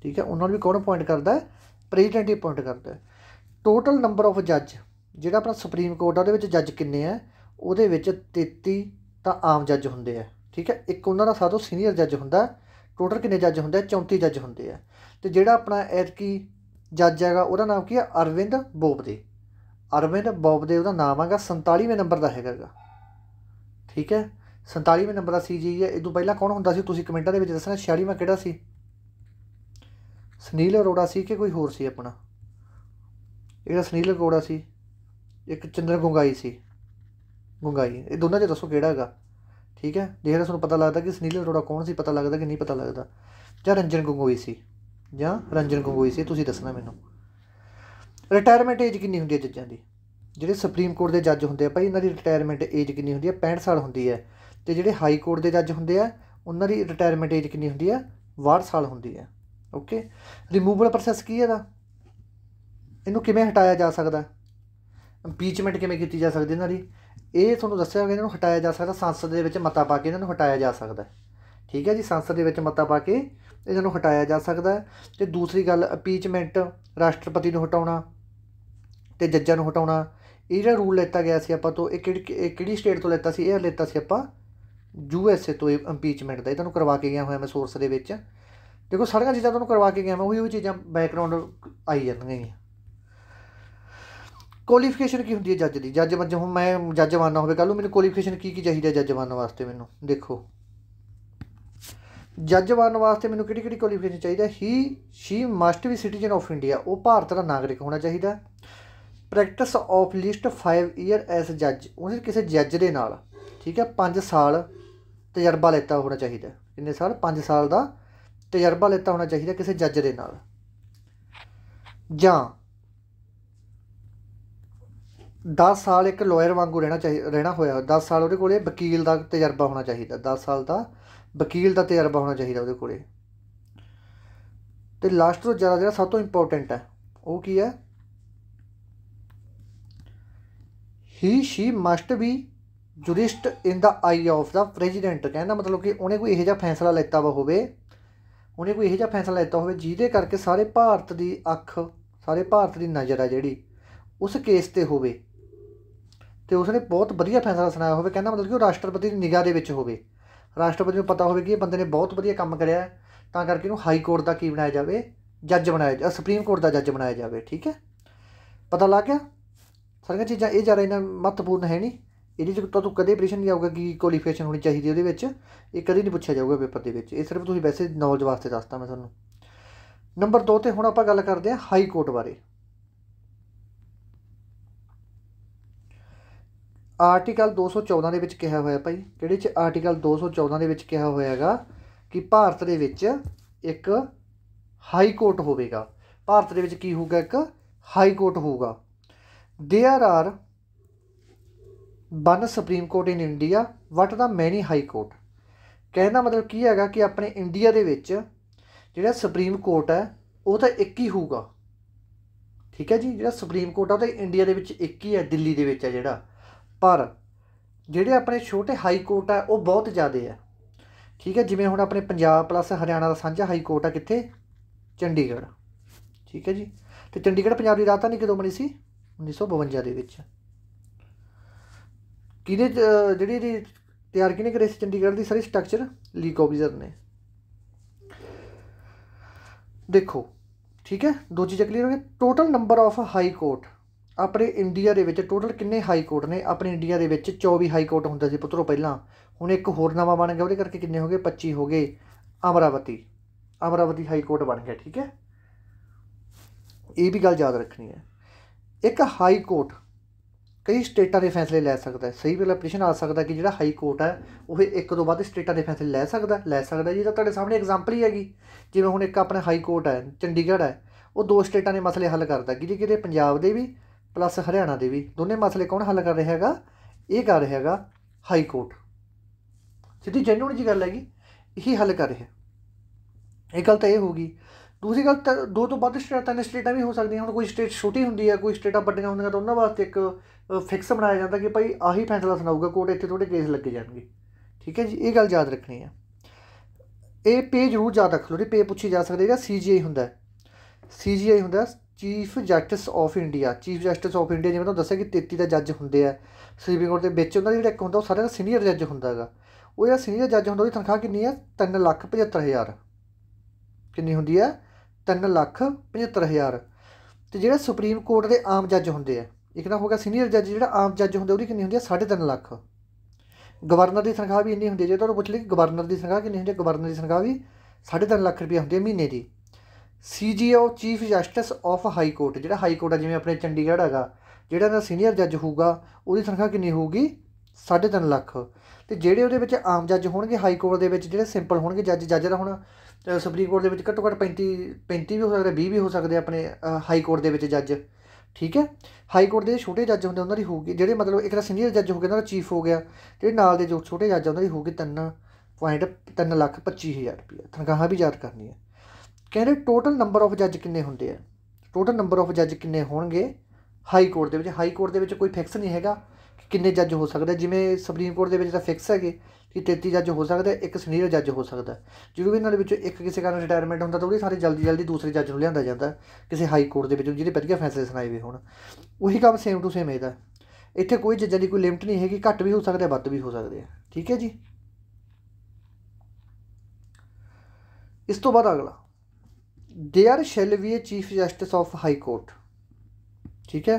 ਠੀਕ ਹੈ ਉਹਨਾਂ ਨੂੰ ਵੀ ਕੌਣ ਅਪਾਇੰਟ ਕਰਦਾ ਪ੍ਰੈਜ਼ੀਡੈਂਟ ਹੀ ਅਪਾਇੰਟ ਕਰਦਾ ਟੋਟਲ ਨੰਬਰ ਆਫ ਜੱਜ ਜਿਹੜਾ ਆਪਣਾ ਸੁਪਰੀਮ ਕੋਰਟ ਆ ਉਹਦੇ ਵਿੱਚ ਜੱਜ ਕਿੰਨੇ ਆ ਉਹਦੇ ਵਿੱਚ 33 ਤਾਂ ਆਮ ਜੱਜ ਹੁੰਦੇ ਆ ਠੀਕ ਹੈ ਇੱਕ ਉਹਨਾਂ ਦਾ ਸਾਧੋ ਸੀਨੀਅਰ ਜੱਜ ਹੁੰਦਾ ਟੋਟਲ ਕਿੰਨੇ ਜੱਜ ਹੁੰਦੇ ਆ 34 ਜੱਜ ਹੁੰਦੇ ਆ ਤੇ ਜਿਹੜਾ ਆਪਣਾ ਐਤਕੀ ਜੱਜ ਹੈਗਾ ਉਹਦਾ ਨਾਮ ਕੀ ਹੈ ਅਰਵਿੰਦ ਬੋਬਦੇ ਅਰਵਿੰਦ ਬੌਬ ਦੇ ਉਹਦਾ ਨਾਮ ਹੈਗਾ 47ਵੇਂ ਨੰਬਰ ਦਾ ਹੈਗਾਗਾ ਠੀਕ ਹੈ 47ਵੇਂ ਨੰਬਰ ਦਾ ਸੀਜੀ ਹੈ ਤੋਂ ਪਹਿਲਾਂ ਕੌਣ ਹੁੰਦਾ ਸੀ ਤੁਸੀਂ ਕਮੈਂਟਾਂ ਦੇ ਵਿੱਚ ਦੱਸਣਾ 46ਵਾਂ ਕਿਹੜਾ ਸੀ ਸੁਨੀਲ ਅਰੋੜਾ ਸੀ ਕਿ ਕੋਈ ਹੋਰ ਸੀ ਆਪਣਾ ਇਹਦਾ ਸੁਨੀਲ ਅਰੋੜਾ ਸੀ ਇੱਕ ਚੰਦਰ ਗੁੰਗਾਈ ਸੀ ਗੁੰਗਾਈ ਇਹ ਦੋਨਾਂ 'ਚ ਦੱਸੋ ਕਿਹੜਾ ਹੈਗਾ ਠੀਕ ਹੈ ਜਿਹੜਾ ਤੁਹਾਨੂੰ ਪਤਾ ਲੱਗਦਾ ਕਿ ਸੁਨੀਲ ਅਰੋੜਾ ਕੌਣ ਸੀ ਪਤਾ ਲੱਗਦਾ ਕਿ ਨਹੀਂ ਪਤਾ ਲੱਗਦਾ ਜਾਂ ਰੰਜਨ ਗੁੰਗੋਈ ਸੀ ਜਾਂ ਰੰਜਨ ਗੁੰਗੋਈ ਸੀ ਤੁਸੀਂ ਦੱਸਣਾ ਮੈਨੂੰ ਰਿਟਾਇਰਮੈਂਟ ਏਜ ਕਿੰਨੀ ਹੁੰਦੀ ਹੈ ਜੱਜਾਂ ਦੀ ਜਿਹੜੇ ਸੁਪਰੀਮ ਕੋਰਟ ਦੇ ਜੱਜ ਹੁੰਦੇ ਆ ਭਾਈ ਇਹਨਾਂ ਦੀ ਰਿਟਾਇਰਮੈਂਟ ਏਜ ਕਿੰਨੀ ਹੁੰਦੀ ਹੈ 65 ਸਾਲ ਹੁੰਦੀ ਹੈ ਤੇ ਜਿਹੜੇ ਹਾਈ ਕੋਰਟ ਦੇ ਜੱਜ ਹੁੰਦੇ ਆ ਉਹਨਾਂ ਦੀ ਰਿਟਾਇਰਮੈਂਟ ਏਜ ਕਿੰਨੀ ਹੁੰਦੀ ਹੈ 62 ਸਾਲ ਹੁੰਦੀ ਹੈ ਓਕੇ ਰਿਮੂਵਲ ਪ੍ਰੋਸੈਸ ਕੀ ਹੈ ਦਾ ਇਹਨੂੰ ਕਿਵੇਂ ਹਟਾਇਆ ਜਾ ਸਕਦਾ ਇੰਪੀਚਮੈਂਟ ਕਿਵੇਂ ਕੀਤੀ ਜਾ ਸਕਦੀ ਇਹਨਾਂ ਦੀ ਇਹ ਤੁਹਾਨੂੰ ਦੱਸਿਆ ਗਿਆ ਇਹਨਾਂ ਨੂੰ ਹਟਾਇਆ ਜਾ ਸਕਦਾ ਸੰਸਦ ਦੇ ਵਿੱਚ ਮਤਾ ਪਾ ਕੇ ਇਹਨਾਂ ਨੂੰ ਹਟਾਇਆ ਜਾ ਸਕਦਾ ਠੀਕ ਹੈ ਜੀ ਸੰਸਦ ਦੇ ਵਿੱਚ ਮਤਾ ਪਾ ਕੇ ਇਹਨਾਂ ਨੂੰ ਹਟਾਇਆ ਜਾ ਸਕਦਾ ਤੇ ਦੂਸਰੀ ਗੱਲ ਅਪੀਚਮੈਂਟ ਰਾਸ਼ਟਰਪਤੀ ਨੂੰ ਹਟਾਉਣਾ ਤੇ ਜੱਜਾਂ ਨੂੰ ਹਟਾਉਣਾ ਇਹ ਜਿਹੜਾ ਰੂਲ ਲੈਤਾ ਗਿਆ ਸੀ ਆਪਾਂ ਤੋਂ ਇਹ ਕਿਹੜੀ ਕਿਹੜੀ ਸਟੇਟ ਤੋਂ ਲੈਤਾ ਸੀ ਇਹ ਲੈਤਾ ਸੀ ਆਪਾਂ ਯੂ ਐਸ ਏ ਤੋਂ ਅਪੀਚਮੈਂਟ ਦਾ ਇਹਨਾਂ ਨੂੰ ਕਰਵਾ ਕੇ ਗਿਆ ਹੋਇਆ ਮੈਂ ਸੋਰਸ ਦੇ ਵਿੱਚ ਦੇਖੋ ਸਾਰੀਆਂ ਚੀਜ਼ਾਂ ਤੁਹਾਨੂੰ ਕਰਵਾ ਕੇ ਗਿਆ ਮੈਂ ਉਹੀ ਉਹ ਚੀਜ਼ਾਂ ਬੈਕਗ੍ਰਾਉਂਡ ਆਈ ਜਾਂਦੀਆਂ ਕੁਆਲੀਫਿਕੇਸ਼ਨ ਕੀ ਹੁੰਦੀ ਹੈ ਜੱਜ ਦੀ ਜੱਜ ਵਜੋਂ ਮੈਂ ਜੱਜ ਬਣਨਾ ਹੋਵੇ ਕੱਲ ਨੂੰ ਮੈਨੂੰ ਕੁਆਲੀਫਿਕੇਸ਼ਨ ਕੀ ਕੀ ਚਾਹੀਦੀ ਹੈ ਜੱਜ ਬਣਨ ਵਾਸਤੇ ਮੈਨੂੰ ਦੇਖੋ ਜੱਜ ਬਣਨ ਵਾਸਤੇ ਮੈਨੂੰ ਕਿਹੜੀ ਕਿਹੜੀ ਕੁਆਲੀਫਿਕੇਸ਼ਨ ਚਾਹੀਦਾ he she must be citizen of India ਉਹ ਭਾਰਤ ਦਾ ਨਾਗਰਿਕ ਹੋਣਾ ਚਾਹੀਦਾ practice of list 5 year as ਜੱਜ ਉਹਨੇ ਕਿਸੇ ਜੱਜ ਦੇ ਨਾਲ ਠੀਕ ਹੈ 5 ਸਾਲ ਤਜਰਬਾ ਲੈਤਾ ਹੋਣਾ ਚਾਹੀਦਾ ਕਿੰਨੇ ਸਾਲ 5 ਸਾਲ ਦਾ ਤਜਰਬਾ ਲੈਤਾ ਹੋਣਾ ਚਾਹੀਦਾ ਕਿਸੇ ਜੱਜ ਦੇ ਨਾਲ ਜਾਂ 10 ਸਾਲ ਇੱਕ ਲਾਇਰ ਵਾਂਗੂ ਰਹਿਣਾ ਚਾਹੀਦਾ ਰਹਿਣਾ ਹੋਇਆ 10 ਸਾਲ ਉਹਦੇ ਕੋਲੇ ਵਕੀਲ ਦਾ ਤਜਰਬਾ ਹੋਣਾ ਚਾਹੀਦਾ 10 ਸਾਲ ਦਾ ਵਕੀਲ ਦਾ ਤਜਰਬਾ ਹੋਣਾ ਚਾਹੀਦਾ ਉਹਦੇ ਕੋਲੇ ਤੇ ਲਾਸਟ ਤੋਂ ਜ਼ਿਆਦਾ ਜਿਹੜਾ ਸਭ ਤੋਂ ਇੰਪੋਰਟੈਂਟ ਹੈ ਉਹ ਕੀ ਹੈ he she must be jurist in the eye of the president ਕਹਿੰਦਾ ਮਤਲਬ ਕਿ ਉਹਨੇ ਕੋਈ ਇਹੋ ਜਿਹਾ ਫੈਸਲਾ ਲੈਤਾ ਵਾ ਹੋਵੇ ਉਹਨੇ ਕੋਈ ਇਹੋ ਜਿਹਾ ਫੈਸਲਾ ਲੈਤਾ ਹੋਵੇ ਜਿਹਦੇ ਕਰਕੇ ਸਾਰੇ ਭਾਰਤ ਦੀ ਅੱਖ ਸਾਰੇ ਭਾਰਤ ਦੀ ਨਜ਼ਰ ਆ ਜਿਹੜੀ ਉਸ ਕੇਸ ਤੇ ਹੋਵੇ ਤੇ ਉਸਨੇ ਬਹੁਤ ਵਧੀਆ ਫੈਸਲਾ ਸੁਣਾਇਆ ਹੋਵੇ ਕਹਿੰਦਾ ਮਤਲਬ ਕਿ ਉਹ ਰਾਸ਼ਟਰਪਤੀ ਦੀ ਨਿਗਾਹ ਦੇ ਵਿੱਚ ਹੋਵੇ ਰਾਸ਼ਟਰਪਤੀ ਨੂੰ ਪਤਾ ਹੋਵੇ ਕਿ ਇਹ ਬੰਦੇ ਨੇ ਬਹੁਤ ਵਧੀਆ ਕੰਮ ਕਰਿਆ ਤਾਂ ਕਰਕੇ ਇਹਨੂੰ ਹਾਈ ਕੋਰਟ ਦਾ ਕੀ ਬਣਾਇਆ ਜਾਵੇ ਜੱਜ ਬਣਾਇਆ ਜਾਵੇ ਸੁਪਰੀਮ ਕੋਰਟ ਦਾ ਜੱਜ ਬਣਾਇਆ ਜਾਵੇ ਠੀਕ ਹੈ ਪਤਾ ਲੱਗ ਗਿਆ ਸਾਰੀਆਂ ਚੀਜ਼ਾਂ ਇਹ ਜ਼ਿਆਦਾ ਇਹਨਾਂ ਮਹੱਤਵਪੂਰਨ ਹੈ ਨਹੀਂ ਇਹਦੇ ਵਿੱਚ ਤੁਹਾਨੂੰ ਕਦੇ ਪ੍ਰੈਸ਼ਨ ਨਹੀਂ ਆਊਗਾ ਕਿ ਕੁਆਲੀਫਿਕੇਸ਼ਨ ਹੋਣੀ ਚਾਹੀਦੀ ਉਹਦੇ ਵਿੱਚ ਇਹ ਕਦੇ ਨਹੀਂ ਪੁੱਛਿਆ ਜਾਊਗਾ ਪੇਪਰ ਦੇ ਵਿੱਚ ਇਹ ਸਿਰਫ ਤੁਸੀਂ ਵੈਸੇ ਨੌਲੇਜ ਵਾਸਤੇ ਦੱਸਤਾ ਮੈਂ ਤੁਹਾਨੂੰ ਨੰਬਰ 2 ਤੇ ਹੁਣ ਆਪਾਂ ਗੱਲ ਕਰਦੇ ਹਾਂ ਹਾਈ ਕੋਰਟ ਬਾਰੇ ਆਰਟੀਕਲ 214 ਦੇ ਵਿੱਚ ਕਿਹਾ ਹੋਇਆ ਭਾਈ ਕਿਹੜੇ ਚ ਆਰਟੀਕਲ 214 ਦੇ ਵਿੱਚ ਕਿਹਾ ਹੋਇਆ ਹੈਗਾ ਕਿ ਭਾਰਤ ਦੇ ਵਿੱਚ ਇੱਕ ਹਾਈ ਕੋਰਟ ਹੋਵੇਗਾ ਭਾਰਤ ਦੇ ਵਿੱਚ ਕੀ ਹੋਊਗਾ ਇੱਕ ਹਾਈ ਕੋਰਟ ਹੋਊਗਾ there are one supreme court in India what the many high court ਕਹਿੰਦਾ ਮਤਲਬ ਕੀ ਹੈਗਾ ਕਿ ਆਪਣੇ ਇੰਡੀਆ ਦੇ ਵਿੱਚ ਜਿਹੜਾ ਸੁਪਰੀਮ ਕੋਰਟ ਹੈ ਉਹ ਤਾਂ ਇੱਕ ਹੀ ਹੋਊਗਾ ਠੀਕ ਹੈ ਜੀ ਜਿਹੜਾ ਸੁਪਰੀਮ ਕੋਰਟ ਆ ਉਹ ਤਾਂ ਇੰਡੀਆ ਦੇ ਵਿੱਚ ਇੱਕ ਹੀ ਹੈ ਦਿੱਲੀ ਦੇ ਵਿੱਚ ਹੈ ਜਿਹੜਾ ਪਰ ਜਿਹੜੇ ਆਪਣੇ ਛੋਟੇ ਹਾਈ ਕੋਰਟ ਆ ਉਹ ਬਹੁਤ ਜ਼ਿਆਦੇ ਆ ਠੀਕ ਹੈ ਜਿਵੇਂ ਹੁਣ ਆਪਣੇ ਪੰਜਾਬ ਪਲੱਸ ਹਰਿਆਣਾ ਦਾ ਸਾਂਝਾ ਹਾਈ ਕੋਰਟ ਆ ਕਿੱਥੇ ਚੰਡੀਗੜ੍ਹ ਠੀਕ ਹੈ ਜੀ ਤੇ ਚੰਡੀਗੜ੍ਹ ਪੰਜਾਬ ਦੀ ਰਾਜਧਾਨੀ ਕਦੋਂ ਬਣੀ ਸੀ 1952 ਦੇ ਵਿੱਚ ਕਿਹਦੇ ਜਿਹੜੀ ਦੀ ਤਿਆਰ ਕਿਹਨੇ ਕਰੇ ਸੀ ਚੰਡੀਗੜ੍ਹ ਦੀ ਸਾਰੀ ਸਟਰਕਚਰ ਲੀ ਆਫੀਸਰ ਨੇ ਦੇਖੋ ਠੀਕ ਹੈ ਦੋ ਚੀਜ਼ਾਂ ਕਲੀਅਰ ਹੋ ਗਈਆਂ total number of high court ਆਪਣੇ ਇੰਡੀਆ ਦੇ ਵਿੱਚ ਟੋਟਲ ਕਿੰਨੇ ਹਾਈ ਕੋਰਟ ਨੇ ਆਪਣੇ ਇੰਡੀਆ ਦੇ ਵਿੱਚ 24 ਹਾਈ ਕੋਰਟ ਹੁੰਦਾ ਸੀ ਪੁੱਤਰੋ ਪਹਿਲਾਂ ਹੁਣ ਇੱਕ ਹੋਰ ਨਵਾਂ ਬਣ ਗਿਆ ਉਹਦੇ ਕਰਕੇ ਕਿੰਨੇ ਹੋ ਗਏ 25 ਹੋ ਗਏ ਅਮਰਾਵਤੀ ਅਮਰਾਵਤੀ ਹਾਈ ਕੋਰਟ ਬਣ ਗਿਆ ਠੀਕ ਹੈ ਇਹ ਵੀ ਗੱਲ ਯਾਦ ਰੱਖਣੀ ਹੈ ਇੱਕ ਹਾਈ ਕੋਰਟ ਕਈ ਸਟੇਟਾਂ ਦੇ ਫੈਸਲੇ ਲੈ ਸਕਦਾ ਹੈ ਸਹੀ ਵੇਲੇ ਪ੍ਰਸ਼ਨ ਆ ਸਕਦਾ ਕਿ ਜਿਹੜਾ ਹਾਈ ਕੋਰਟ ਹੈ ਉਹ ਇੱਕ ਤੋਂ ਵੱਧ ਸਟੇਟਾਂ ਦੇ ਫੈਸਲੇ ਲੈ ਸਕਦਾ ਲੈ ਸਕਦਾ ਜੀ ਤਾਂ ਤੁਹਾਡੇ ਸਾਹਮਣੇ ਐਗਜ਼ਾਮਪਲ ਹੀ ਹੈਗੀ ਜਿਵੇਂ ਹੁਣ ਇੱਕ ਆਪਣਾ ਹਾਈ ਕੋਰਟ ਹੈ ਚੰਡੀਗੜ੍ਹ ਹੈ ਉਹ ਦੋ ਸਟੇਟਾਂ ਦੇ ਮਸਲੇ ਹੱਲ ਕਰਦਾ ਕਿ ਜੀ ਕਿਤੇ ਪੰਜਾਬ ਦੇ ਵੀ ਪਲੱਸ ਹਰਿਆਣਾ ਦੇ ਵੀ ਦੋਨੇ ਮਸਲੇ ਕੌਣ ਹੱਲ ਕਰ ਰਿਹਾ ਹੈਗਾ ਇਹ ਕਰ ਰਿਹਾ ਹੈਗਾ ਹਾਈ ਕੋਰਟ ਸਿੱਧੀ ਜੈਨੂਨ ਜੀ ਗੱਲ ਹੈਗੀ ਇਹੀ ਹੱਲ ਕਰ ਰਿਹਾ ਇਹ ਗੱਲ ਤਾਂ ਇਹ ਗਈ ਦੂਸਰੀ ਗੱਲ ਤਾਂ ਦੋ ਤੋਂ ਵੱਧ ਸਟੇਟਾਂ ਨੇ ਸਟੇਟਾਂ ਵੀ ਹੋ ਸਕਦੀਆਂ ਹੁਣ ਕੋਈ ਸਟੇਟ ਛੋਟੀ ਹੁੰਦੀ ਹੈ ਕੋਈ ਸਟੇਟਾਂ ਵੱਡੀਆਂ ਹੁੰਦੀਆਂ ਤਾਂ ਉਹਨਾਂ ਵਾਸਤੇ ਇੱਕ ਫਿਕਸ ਬਣਾਇਆ ਜਾਂਦਾ ਕਿ ਭਾਈ ਆਹੀ ਫੈਸਲਾ ਸੁਣਾਊਗਾ ਕੋਰਟ ਇੱਥੇ ਥੋੜੇ ਕੇਸ ਲੱਗੇ ਜਾਣਗੇ ਠੀਕ ਹੈ ਜੀ ਇਹ ਗੱਲ ਯਾਦ ਰੱਖਣੀ ਹੈ ਇਹ ਪੇ ਜ਼ਰੂਰ ਯਾਦ ਰੱਖ ਲਓ ਜੀ ਪੇ ਪੁੱਛੀ ਜਾ ਸਕਦੀ ਹੈ ਸੀਜੀਆਈ ਹੁੰਦਾ ਹੈ ਸੀਜੀਆਈ ਹੁੰਦਾ chief justice of India chief justice of India ਜਿਵੇਂ ਤੁਹਾਨੂੰ ਦੱਸਿਆ ਕਿ 33 ਦਾ ਜੱਜ ਹੁੰਦੇ ਆ ਸੁਪਰੀਮ ਕੋਰਟ ਦੇ ਵਿੱਚ ਉਹਨਾਂ ਦਾ ਜਿਹੜਾ ਇੱਕ ਹੁੰਦਾ ਉਹ ਸਾਰਿਆਂ ਦਾ ਸੀਨੀਅਰ ਜੱਜ ਹੁੰਦਾ ਹੈਗਾ ਉਹ ਜਿਹੜਾ ਸੀਨੀਅਰ ਜੱਜ ਹੁੰਦਾ ਉਹਦੀ ਤਨਖਾਹ ਕਿੰਨੀ ਹੈ 375000 ਕਿੰਨੀ ਹੁੰਦੀ ਹੈ 375000 ਤੇ ਜਿਹੜਾ ਸੁਪਰੀਮ ਕੋਰਟ ਦੇ ਆਮ ਜੱਜ ਹੁੰਦੇ ਆ ਇੱਕ ਨਾ ਹੋਗਾ ਸੀਨੀਅਰ ਜੱਜ ਜਿਹੜਾ ਆਮ ਜੱਜ ਹੁੰਦਾ ਉਹਦੀ ਕਿੰਨੀ ਹੁੰਦੀ ਹੈ 3.5 ਲੱਖ ਗਵਰਨਰ ਦੀ ਤਨਖਾਹ ਵੀ ਇੰਨੀ ਹੁੰਦੀ ਹੈ ਜੇ ਤੁਹਾਨੂੰ ਪੁੱਛ ਲਈ ਗਵਰਨਰ ਦੀ ਤਨਖਾਹ ਕਿੰਨੀ ਹੁੰਦੀ ਹੈ ਗਵਰਨਰ ਦੀ ਤਨਖਾਹ ਵੀ 3.5 ਲੱਖ ਰੁਪਏ ਹੁੰਦੀ ਹੈ ਮਹੀਨੇ ਦੀ ਸੀਜੀਓ chief justice of high court ਜਿਹੜਾ ਹਾਈ ਕੋਰਟ ਆ ਜਿਵੇਂ ਆਪਣੇ ਚੰਡੀਗੜ੍ਹ ਹੈਗਾ ਜਿਹੜਾ ਦਾ ਸੀਨੀਅਰ ਜੱਜ ਹੋਊਗਾ ਉਹਦੀ ਤਨਖਾਹ ਕਿੰਨੀ ਹੋਊਗੀ 3.5 ਲੱਖ ਤੇ ਜਿਹੜੇ ਉਹਦੇ ਵਿੱਚ ਆਮ ਜੱਜ ਹੋਣਗੇ ਹਾਈ ਕੋਰਟ ਦੇ ਵਿੱਚ ਜਿਹੜੇ ਸਿੰਪਲ ਹੋਣਗੇ ਜੱਜ ਜੱਜ ਦਾ ਹੁਣ ਸੁਪਰੀਮ ਕੋਰਟ ਦੇ ਵਿੱਚ ਘੱਟੋ ਘੱਟ 35 35 ਵੀ ਹੋ ਸਕਦੇ 20 ਵੀ ਹੋ ਸਕਦੇ ਆਪਣੇ ਹਾਈ ਕੋਰਟ ਦੇ ਵਿੱਚ ਜੱਜ ਠੀਕ ਹੈ ਹਾਈ ਕੋਰਟ ਦੇ ਛੋਟੇ ਜੱਜ ਹੁੰਦੇ ਉਹਨਾਂ ਦੀ ਹੋਊਗੀ ਜਿਹੜੇ ਮਤਲਬ ਇੱਕ ਤਾਂ ਸੀਨੀਅਰ ਜੱਜ ਹੋ ਗਿਆ ਉਹਨਾਂ ਦਾ ਚੀਫ ਹੋ ਗਿਆ ਜਿਹੜੇ ਨਾਲ ਦੇ ਜੋ ਛੋਟੇ ਜੱਜ ਉਹਨਾਂ ਦੀ ਹੋਊਗੀ 3 ਲੱਖ 25000 ਰੁਪਏ ਤਨਖਾਹਾਂ ਵੀ ਯਾਦ ਕਰਨੀ ਹੈ ਕਹਿੰਦੇ ਟੋਟਲ ਨੰਬਰ ਆਫ ਜੱਜ ਕਿੰਨੇ ਹੁੰਦੇ ਆ ਟੋਟਲ ਨੰਬਰ ਆਫ ਜੱਜ ਕਿੰਨੇ ਹੋਣਗੇ ਹਾਈ ਕੋਰਟ ਦੇ ਵਿੱਚ ਹਾਈ ਕੋਰਟ ਦੇ ਵਿੱਚ ਕੋਈ ਫਿਕਸ ਨਹੀਂ ਹੈਗਾ ਕਿ ਕਿੰਨੇ ਜੱਜ ਹੋ ਸਕਦੇ ਜਿਵੇਂ ਸੁਪਰੀਮ ਕੋਰਟ ਦੇ ਵਿੱਚ ਤਾਂ ਫਿਕਸ ਹੈਗੇ ਕਿ 33 ਜੱਜ ਹੋ ਸਕਦੇ ਇੱਕ ਸੀਨੀਅਰ ਜੱਜ ਹੋ ਸਕਦਾ ਜਦੋਂ ਵੀ ਇਹਨਾਂ ਦੇ ਵਿੱਚੋਂ ਇੱਕ ਕਿਸੇ ਕਾਰਨ ਰਿਟਾਇਰਮੈਂਟ ਹੁੰਦਾ ਤਾਂ ਉਹਦੇ ਸਾਰੇ ਜਲਦੀ ਜਲਦੀ ਦੂਸਰੇ ਜੱਜ ਨੂੰ ਲਿਆਂਦਾ ਜਾਂਦਾ ਕਿਸੇ ਹਾਈ ਕੋਰਟ ਦੇ ਵਿੱਚ ਜਿਹਦੇ ਵਧੀਆ ਫੈਸਲੇ ਸੁਣਾਏ ਹੋਏ ਹੋਣ ਉਹੀ ਕੰਮ ਸੇਮ ਟੂ ਸੇਮ ਇਹਦਾ ਇੱਥੇ ਕੋਈ ਜੱਜਾਂ ਦੀ ਕੋਈ ਲਿਮਟ ਨਹੀਂ ਹੈਗੀ ਘੱਟ ਵੀ ਹੋ ਸਕਦੇ ਵੱਧ ਵੀ ਹੋ ਸਕਦੇ ਆ ਠੀਕ ਹੈ ਜੀ ਇਸ ਤੋਂ ਬਾਅਦ ਅਗਲਾ there shall be a chief justice of high court ਠੀਕ ਹੈ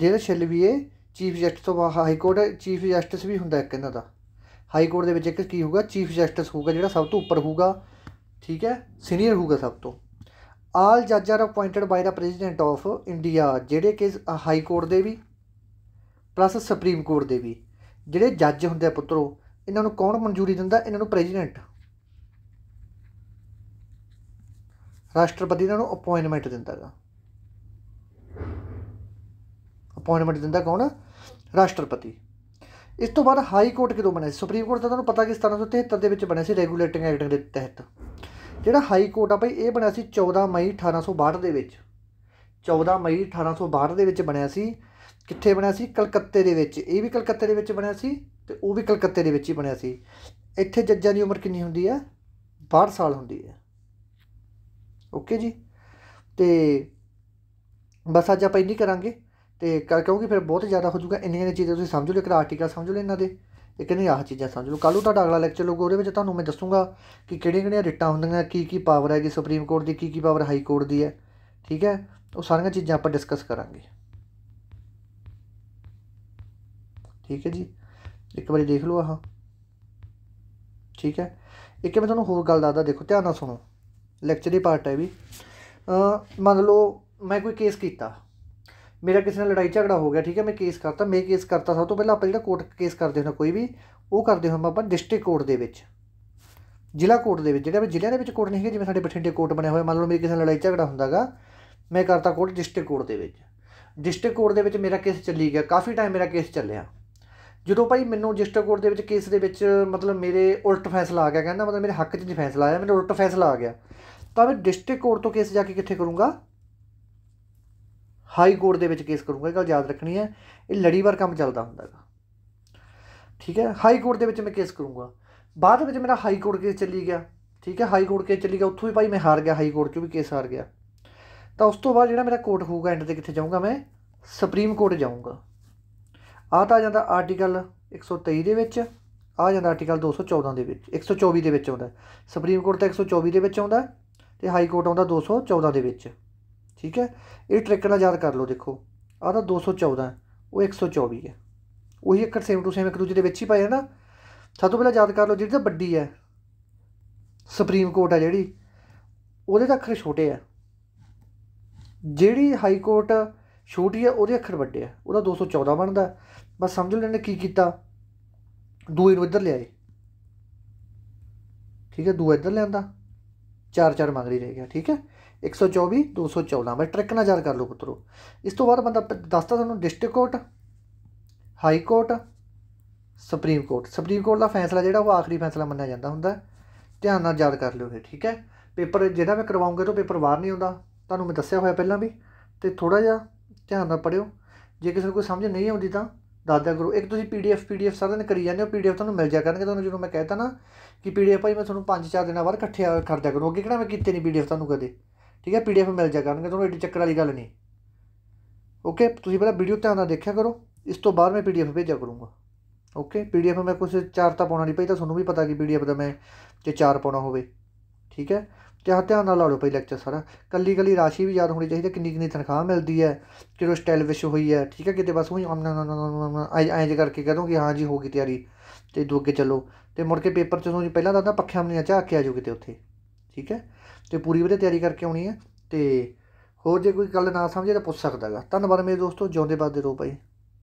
ਦੇਰ ਸ਼ੈਲ ਵੀ ਇਹ chief justice of high court chief justice ਵੀ ਹੁੰਦਾ ਇੱਕ ਇਹਨਾਂ ਦਾ ਹਾਈ ਕੋਰਟ ਦੇ ਵਿੱਚ ਇੱਕ ਕੀ ਹੋਊਗਾ ਚੀਫ ਜਸਟਿਸ ਹੋਊਗਾ ਜਿਹੜਾ ਸਭ ਤੋਂ ਉੱਪਰ ਹੋਊਗਾ ਠੀਕ ਹੈ ਸੀਨੀਅਰ ਹੋਊਗਾ ਸਭ ਤੋਂ ਆਲ ਜੱਜ are appointed by the president of India ਜਿਹੜੇ ਕਿ ਹਾਈ ਕੋਰਟ ਦੇ ਵੀ ਪਲੱਸ ਸੁਪਰੀਮ ਕੋਰਟ ਦੇ ਵੀ ਜਿਹੜੇ ਜੱਜ ਹੁੰਦੇ ਆ ਪੁੱਤਰੋ ਇਹਨਾਂ ਨੂੰ ਕੌਣ ਮਨਜ਼ੂਰੀ ਦਿੰਦਾ ਇਹਨਾਂ ਨੂੰ ਪ੍ਰੈਜ਼ੀਡੈਂਟ ਰਾਸ਼ਟਰਪਤੀ ਇਹਨਾਂ ਨੂੰ ਅਪਾਇੰਟਮੈਂਟ ਦਿੰਦਾ ਹੈਗਾ ਅਪਾਇੰਟਮੈਂਟ ਦਿੰਦਾ ਕੌਣ ਰਾਸ਼ਟਰਪਤੀ ਇਸ ਤੋਂ ਬਾਅਦ ਹਾਈ ਕੋਰਟ ਕਿਦੋਂ ਬਣਿਆ ਸੀ ਸੁਪਰੀਮ ਕੋਰਟ ਦਾ ਤੁਹਾਨੂੰ ਪਤਾ ਕਿ 1773 ਦੇ ਵਿੱਚ ਬਣਿਆ ਸੀ ਰੈਗੂਲੇਟਿੰਗ ਐਕਟ ਦੇ ਤਹਿਤ ਜਿਹੜਾ ਹਾਈ ਕੋਰਟ ਆ ਭਾਈ ਇਹ ਬਣਿਆ ਸੀ 14 ਮਈ 1862 ਦੇ ਵਿੱਚ 14 ਮਈ 1862 ਦੇ ਵਿੱਚ ਬਣਿਆ ਸੀ ਕਿੱਥੇ ਬਣਿਆ ਸੀ ਕਲਕੱਤੇ ਦੇ ਵਿੱਚ ਇਹ ਵੀ ਕਲਕੱਤੇ ਦੇ ਵਿੱਚ ਬਣਿਆ ਸੀ ਤੇ ਉਹ ਵੀ ਕਲਕੱਤੇ ਦੇ ਵਿੱਚ ਹੀ ਬਣਿਆ ਸੀ ਇੱਥੇ ਜੱਜਾਂ ਦੀ ਉਮਰ ਕਿੰਨੀ ਹੁੰਦੀ ਹੈ 62 ਸਾਲ ਹੁੰਦੀ ਹੈ ਓਕੇ ਜੀ ਤੇ ਬਸ ਅੱਜ ਆਪਾਂ ਇੰਨੀ ਕਰਾਂਗੇ ਤੇ ਕਿਉਂਕਿ ਫਿਰ ਬਹੁਤ ਜ਼ਿਆਦਾ ਹੋ ਜਾਊਗਾ ਇੰਨੀਆਂ ਚੀਜ਼ਾਂ ਤੁਸੀਂ ਸਮਝ ਲਓ ਇੱਕ ਆਰਟੀਕਲ ਸਮਝ ਲਓ ਇਹਨਾਂ ਦੇ ਇੱਕ ਨਹੀਂ ਆਹ ਚੀਜ਼ਾਂ ਸਮਝ ਲਓ ਕੱਲ ਨੂੰ ਤੁਹਾਡਾ ਅਗਲਾ ਲੈਕਚਰ ਲੋਗ ਉਹਦੇ ਵਿੱਚ ਤੁਹਾਨੂੰ ਮੈਂ ਦੱਸੂਗਾ ਕਿ ਕਿਹੜੀਆਂ ਕਿਹੜੀਆਂ ਰਿਟਾਂ ਹੁੰਦੀਆਂ ਕੀ ਕੀ ਪਾਵਰ ਹੈਗੀ ਸੁਪਰੀਮ ਕੋਰਟ ਦੀ ਕੀ ਕੀ ਪਾਵਰ ਹਾਈ ਕੋਰਟ ਦੀ ਹੈ ਠੀਕ ਹੈ ਉਹ ਸਾਰੀਆਂ ਚੀਜ਼ਾਂ ਆਪਾਂ ਡਿਸਕਸ ਕਰਾਂਗੇ ਠੀਕ ਹੈ ਜੀ ਇੱਕ ਵਾਰੀ ਦੇਖ ਲਓ ਆਹ ਠੀਕ ਹੈ ਇੱਕ ਮੈਂ ਤੁਹਾਨੂੰ ਹੋਰ ਗੱਲ ਦੱਸਦਾ ਦੇਖੋ ਧਿਆਨ ਨਾਲ ਸੁਣੋ ਲੈਕਚਰ ਹੀ ਪਾਰਟ ਹੈ ਵੀ ਅ ਮੰਨ ਲਓ ਮੈਂ ਕੋਈ ਕੇਸ ਕੀਤਾ ਮੇਰਾ ਕਿਸੇ ਨਾਲ ਲੜਾਈ ਝਗੜਾ ਹੋ ਗਿਆ ਠੀਕ ਹੈ ਮੈਂ ਕੇਸ ਕਰਤਾ ਮੈਂ ਕੇਸ ਕਰਤਾ ਸਭ ਤੋਂ ਪਹਿਲਾਂ ਆਪਾਂ ਜਿਹੜਾ ਕੋਰਟ ਕੇਸ ਕਰਦੇ ਹੁੰਦਾ ਕੋਈ ਵੀ ਉਹ ਕਰਦੇ ਹਾਂ ਆਪਾਂ ਡਿਸਟ੍ਰਿਕਟ ਕੋਰਟ ਦੇ ਵਿੱਚ ਜ਼ਿਲ੍ਹਾ ਕੋਰਟ ਦੇ ਵਿੱਚ ਜਿਹੜਾ ਵੀ ਜ਼ਿਲ੍ਹਿਆਂ ਦੇ ਵਿੱਚ ਕੋਰਟ ਨਹੀਂ ਹੈਗੇ ਜਿਵੇਂ ਸਾਡੇ ਬਠਿੰਡੇ ਕੋਰਟ ਬਣਿਆ ਹੋਇਆ ਮੰਨ ਲਓ ਮੇਰੇ ਕਿਸੇ ਨਾਲ ਲੜਾਈ ਝਗੜਾ ਹੁੰਦਾਗਾ ਮੈਂ ਕਰਤਾ ਕੋਰਟ ਡਿਸਟ੍ਰਿਕਟ ਕੋਰਟ ਦੇ ਵਿੱਚ ਡਿਸਟ੍ਰਿਕਟ ਕੋਰਟ ਦੇ ਵਿੱਚ ਮੇਰਾ ਕੇਸ ਚੱਲੀ ਗਿਆ ਕਾਫੀ ਟਾਈਮ ਮੇਰਾ ਕੇਸ ਚੱਲਿਆ ਜਦੋਂ ਭਾਈ ਮੈਨੂੰ ਡਿਸਟ੍ਰਿਕਟ ਕੋਰਟ ਦੇ ਵਿੱਚ ਕੇਸ ਦੇ ਵਿੱਚ ਮਤਲਬ ਮੇਰੇ ਉਲਟ ਫੈਸਲਾ ਆ ਗਿਆ ਕਹਿੰਦਾ ਮਤਲਬ ਮੇਰੇ ਹੱਕ 'ਚ ਨਹੀਂ ਫੈਸਲਾ ਆਇਆ ਮੈਨੂੰ ਉਲਟ ਫੈਸਲਾ ਆ ਗਿਆ ਤਾਂ ਮੈਂ ਡਿਸਟ੍ਰਿਕਟ ਕੋਰਟ ਤੋਂ ਕੇਸ ਜਾ ਕੇ ਕਿੱਥੇ ਕਰੂੰਗਾ ਹਾਈ ਕੋਰਟ ਦੇ ਵਿੱਚ ਕੇਸ ਕਰੂੰਗਾ ਇਹ ਗੱਲ ਯਾਦ ਰੱਖਣੀ ਹੈ ਇਹ ਲੜੀਵਾਰ ਕੰਮ ਚੱਲਦਾ ਹੁੰਦਾ ਹੈ ਠੀਕ ਹੈ ਹਾਈ ਕੋਰਟ ਦੇ ਵਿੱਚ ਮੈਂ ਕੇਸ ਕਰੂੰਗਾ ਬਾਅਦ ਵਿੱਚ ਮੇਰਾ ਹਾਈ ਕੋਰਟ ਕੇਸ ਚੱਲੀ ਗਿਆ ਠੀਕ ਹੈ ਹਾਈ ਕੋਰਟ ਕੇਸ ਚੱਲੀ ਗਿਆ ਉੱਥੋਂ ਵੀ ਭਾਈ ਮੈਂ ਹਾਰ ਗਿਆ ਹਾਈ ਕੋਰਟ 'ਚ ਵੀ ਕੇਸ ਹਾਰ ਗਿਆ ਤਾਂ ਉਸ ਤੋਂ ਬਾਅਦ ਜਿਹੜਾ ਮੇਰਾ ਕੋਰਟ ਹੋਊਗਾ ਐਂਡ ਤੇ ਕਿੱਥੇ ਜਾਊਂਗਾ ਮੈਂ ਸੁਪਰੀਮ ਕੋਰਟ ਜਾਊਂਗਾ ਆ ਤਾਂ ਆ ਜਾਂਦਾ ਆਰਟੀਕਲ 123 ਦੇ ਵਿੱਚ ਆ ਜਾਂਦਾ ਆਰਟੀਕਲ 214 ਦੇ ਵਿੱਚ 124 ਦੇ ਵਿੱਚ ਆਉਂਦਾ ਸੁਪਰੀਮ ਕੋਰਟ ਤਾਂ 124 ਦੇ ਵਿੱਚ ਆਉਂਦਾ ਤੇ ਹਾਈ ਕੋਰਟ ਆਉਂਦਾ 214 ਦੇ ਵਿੱਚ ਠੀਕ ਹੈ ਇਹ ਟ੍ਰਿਕ ਨਾਲ ਯਾਦ ਕਰ ਲਓ ਦੇਖੋ ਆ ਤਾਂ 214 ਉਹ 124 ਹੈ ਉਹੀ ਅੱਖਰ ਸੇਮ ਟੂ ਸੇਮ ਇੱਕ ਦੂਜੇ ਦੇ ਵਿੱਚ ਹੀ ਪਏ ਨਾ ਸਭ ਤੋਂ ਪਹਿਲਾਂ ਯਾਦ ਕਰ ਲਓ ਜਿਹੜੀ ਤਾਂ ਵੱਡੀ ਹੈ ਸੁਪਰੀਮ ਕੋਰਟ ਆ ਜਿਹੜੀ ਉਹਦੇ ਤਾਂ ਅੱਖਰ ਛੋਟੇ ਆ ਜਿਹੜੀ ਹਾਈ ਕੋਰਟ ਛੋਟੀ ਆ ਉਹਦੇ ਅੱਖਰ ਵੱਡੇ ਆ ਉਹਦਾ 214 ਬਣਦਾ ਬਸ ਸਮਝ ਲੈਣ ਨੇ ਕੀ ਕੀਤਾ ਦੂਏ ਨੂੰ ਇੱਧਰ ਲਿਆਏ ਠੀਕ ਹੈ ਦੂਆ ਇੱਧਰ ਲਿਆਂਦਾ ਚਾਰ ਚਾਰ ਮੰਗ ਲਈ ਰਹਿ ਗਿਆ ਠੀਕ ਹੈ 124 214 ਬਸ ਟ੍ਰਿਕ ਨਾਲ ਯਾਦ ਕਰ ਲਓ ਪੁੱਤਰੋ ਇਸ ਤੋਂ ਬਾਅਦ ਬੰਦਾ ਦੱਸਦਾ ਤੁਹਾਨੂੰ district court high court supreme court supreme court ਦਾ ਫੈਸਲਾ ਜਿਹੜਾ ਉਹ ਆਖਰੀ ਫੈਸਲਾ ਮੰਨਿਆ ਜਾਂਦਾ ਹੁੰਦਾ ਧਿਆਨ ਨਾਲ ਯਾਦ ਕਰ ਲਿਓ ਇਹ ਠੀਕ ਹੈ ਪੇਪਰ ਜਿਹੜਾ ਮੈਂ ਕਰਵਾਉਂਗਾ ਤੋਂ ਪੇਪਰ ਬਾਹਰ ਨਹੀਂ ਆਉਂਦਾ ਤੁਹਾਨੂੰ ਮੈਂ ਦੱਸਿਆ ਹੋਇਆ ਪਹਿਲਾਂ ਵੀ ਤੇ ਥੋੜਾ ਜਿਹਾ ਧਿਆਨ ਨਾਲ ਪੜਿਓ ਜੇ ਕਿਸੇ ਨੂੰ ਕੋਈ ਸਮਝ ਨਹੀਂ ਆਉਂਦੀ ਤਾਂ ਦਾਦਾ ਕਰੋ ਇੱਕ ਤੁਸੀਂ ਪੀਡੀਐਫ ਪੀਡੀਐਫ ਸਾਰਿਆਂ ਨੇ ਕਰੀ ਜਾਂਦੇ ਹੋ ਪੀਡੀਐਫ ਤੁਹਾਨੂੰ ਮਿਲ ਜਾ ਕਰਨਗੇ ਤੁਹਾਨੂੰ ਜਦੋਂ ਮੈਂ ਕਹਿਤਾ ਨਾ ਕਿ ਪੀਡੀਐਫ ਭਾਈ ਮੈਂ ਤੁਹਾਨੂੰ 5-4 ਦਿਨਾਂ ਬਾਅਦ ਇਕੱਠੇ ਕਰ ਦਿਆ ਕਰੂੰ ਅੱਗੇ ਕਿਹੜਾ ਮੈਂ ਕੀਤੇ ਨਹੀਂ ਪੀਡੀਐਫ ਤੁਹਾਨੂੰ ਕਦੇ ਠੀਕ ਹੈ ਪੀਡੀਐਫ ਮਿਲ ਜਾ ਕਰਨਗੇ ਤੁਹਾਨੂੰ ਐਡੀ ਚੱਕਰ ਵਾਲੀ ਗੱਲ ਨਹੀਂ ਓਕੇ ਤੁਸੀਂ ਪਹਿਲਾਂ ਵੀਡੀਓ ਧਿਆਨ ਨਾਲ ਦੇਖਿਆ ਕਰੋ ਇਸ ਤੋਂ ਬਾਅਦ ਮੈਂ ਪੀਡੀਐਫ ਭੇਜਿਆ ਕਰੂੰਗਾ ਓਕੇ ਪੀਡੀਐਫ ਮੈਂ ਕੁਝ ਚਾਰ ਤਾਂ ਪਾਉਣਾ ਨਹੀਂ ਪਈ ਤਾਂ ਤੁਹਾਨੂੰ ਵੀ ਪਤਾ ਕਿ ਪੀਡੀਐਫ ਦਾ ਮੈਂ ਤੇ ਚਾਰ ਪਾਉਣਾ ਹੋਵੇ ਠੀਕ ਹੈ ਧਿਆਨ ਧਿਆਨ ਨਾਲ ਲਾ ਲਓ ਭਾਈ ਲੈਕਚਰ ਸਾਰਾ ਕੱਲੀ ਕੱਲੀ ਰਾਸ਼ੀ ਵੀ ਯਾਦ ਹੋਣੀ ਚਾਹੀਦੀ ਕਿੰਨੀ ਕਿੰਨੀ ਤਨਖਾਹ ਮਿਲਦੀ ਹੈ ਕਿਰੋ ਵਿੱਚ ਹੋਈ ਹੈ ਠੀਕ ਹੈ ਕਿਤੇ ਬਸ ਉਹੀ ਆਈ ਆਈ ਜੇ ਕਰਕੇ ਕਹ ਕਿ ਹਾਂ ਜੀ ਹੋ ਗਈ ਤਿਆਰੀ ਤੇ ਦੋ ਅੱਗੇ ਚੱਲੋ ਤੇ ਮੁੜ ਕੇ ਪੇਪਰ ਚੋਂ ਜੀ ਪਹਿਲਾਂ ਦੱਸਦਾ ਪੱਖਿਆਂ ਨਹੀਂ ਝਾਕ ਕੇ ਆਜੋ ਕਿਤੇ ਉੱਥੇ ਠੀਕ ਹੈ ਤੇ ਪੂਰੀ ਵਧੀਆ ਤਿਆਰੀ ਕਰਕੇ ਆਉਣੀ ਹੈ ਤੇ ਹੋਰ ਜੇ ਕੋਈ ਗੱਲ ਨਾ ਸਮਝੇ ਤਾਂ ਪੁੱਛ ਸਕਦਾਗਾ ਧੰਨਵਾਦ ਮੇਰੇ ਦੋਸਤੋ ਜਿਉਂਦੇ ਬਾਦ ਦੇ ਰਹੋ ਭਾਈ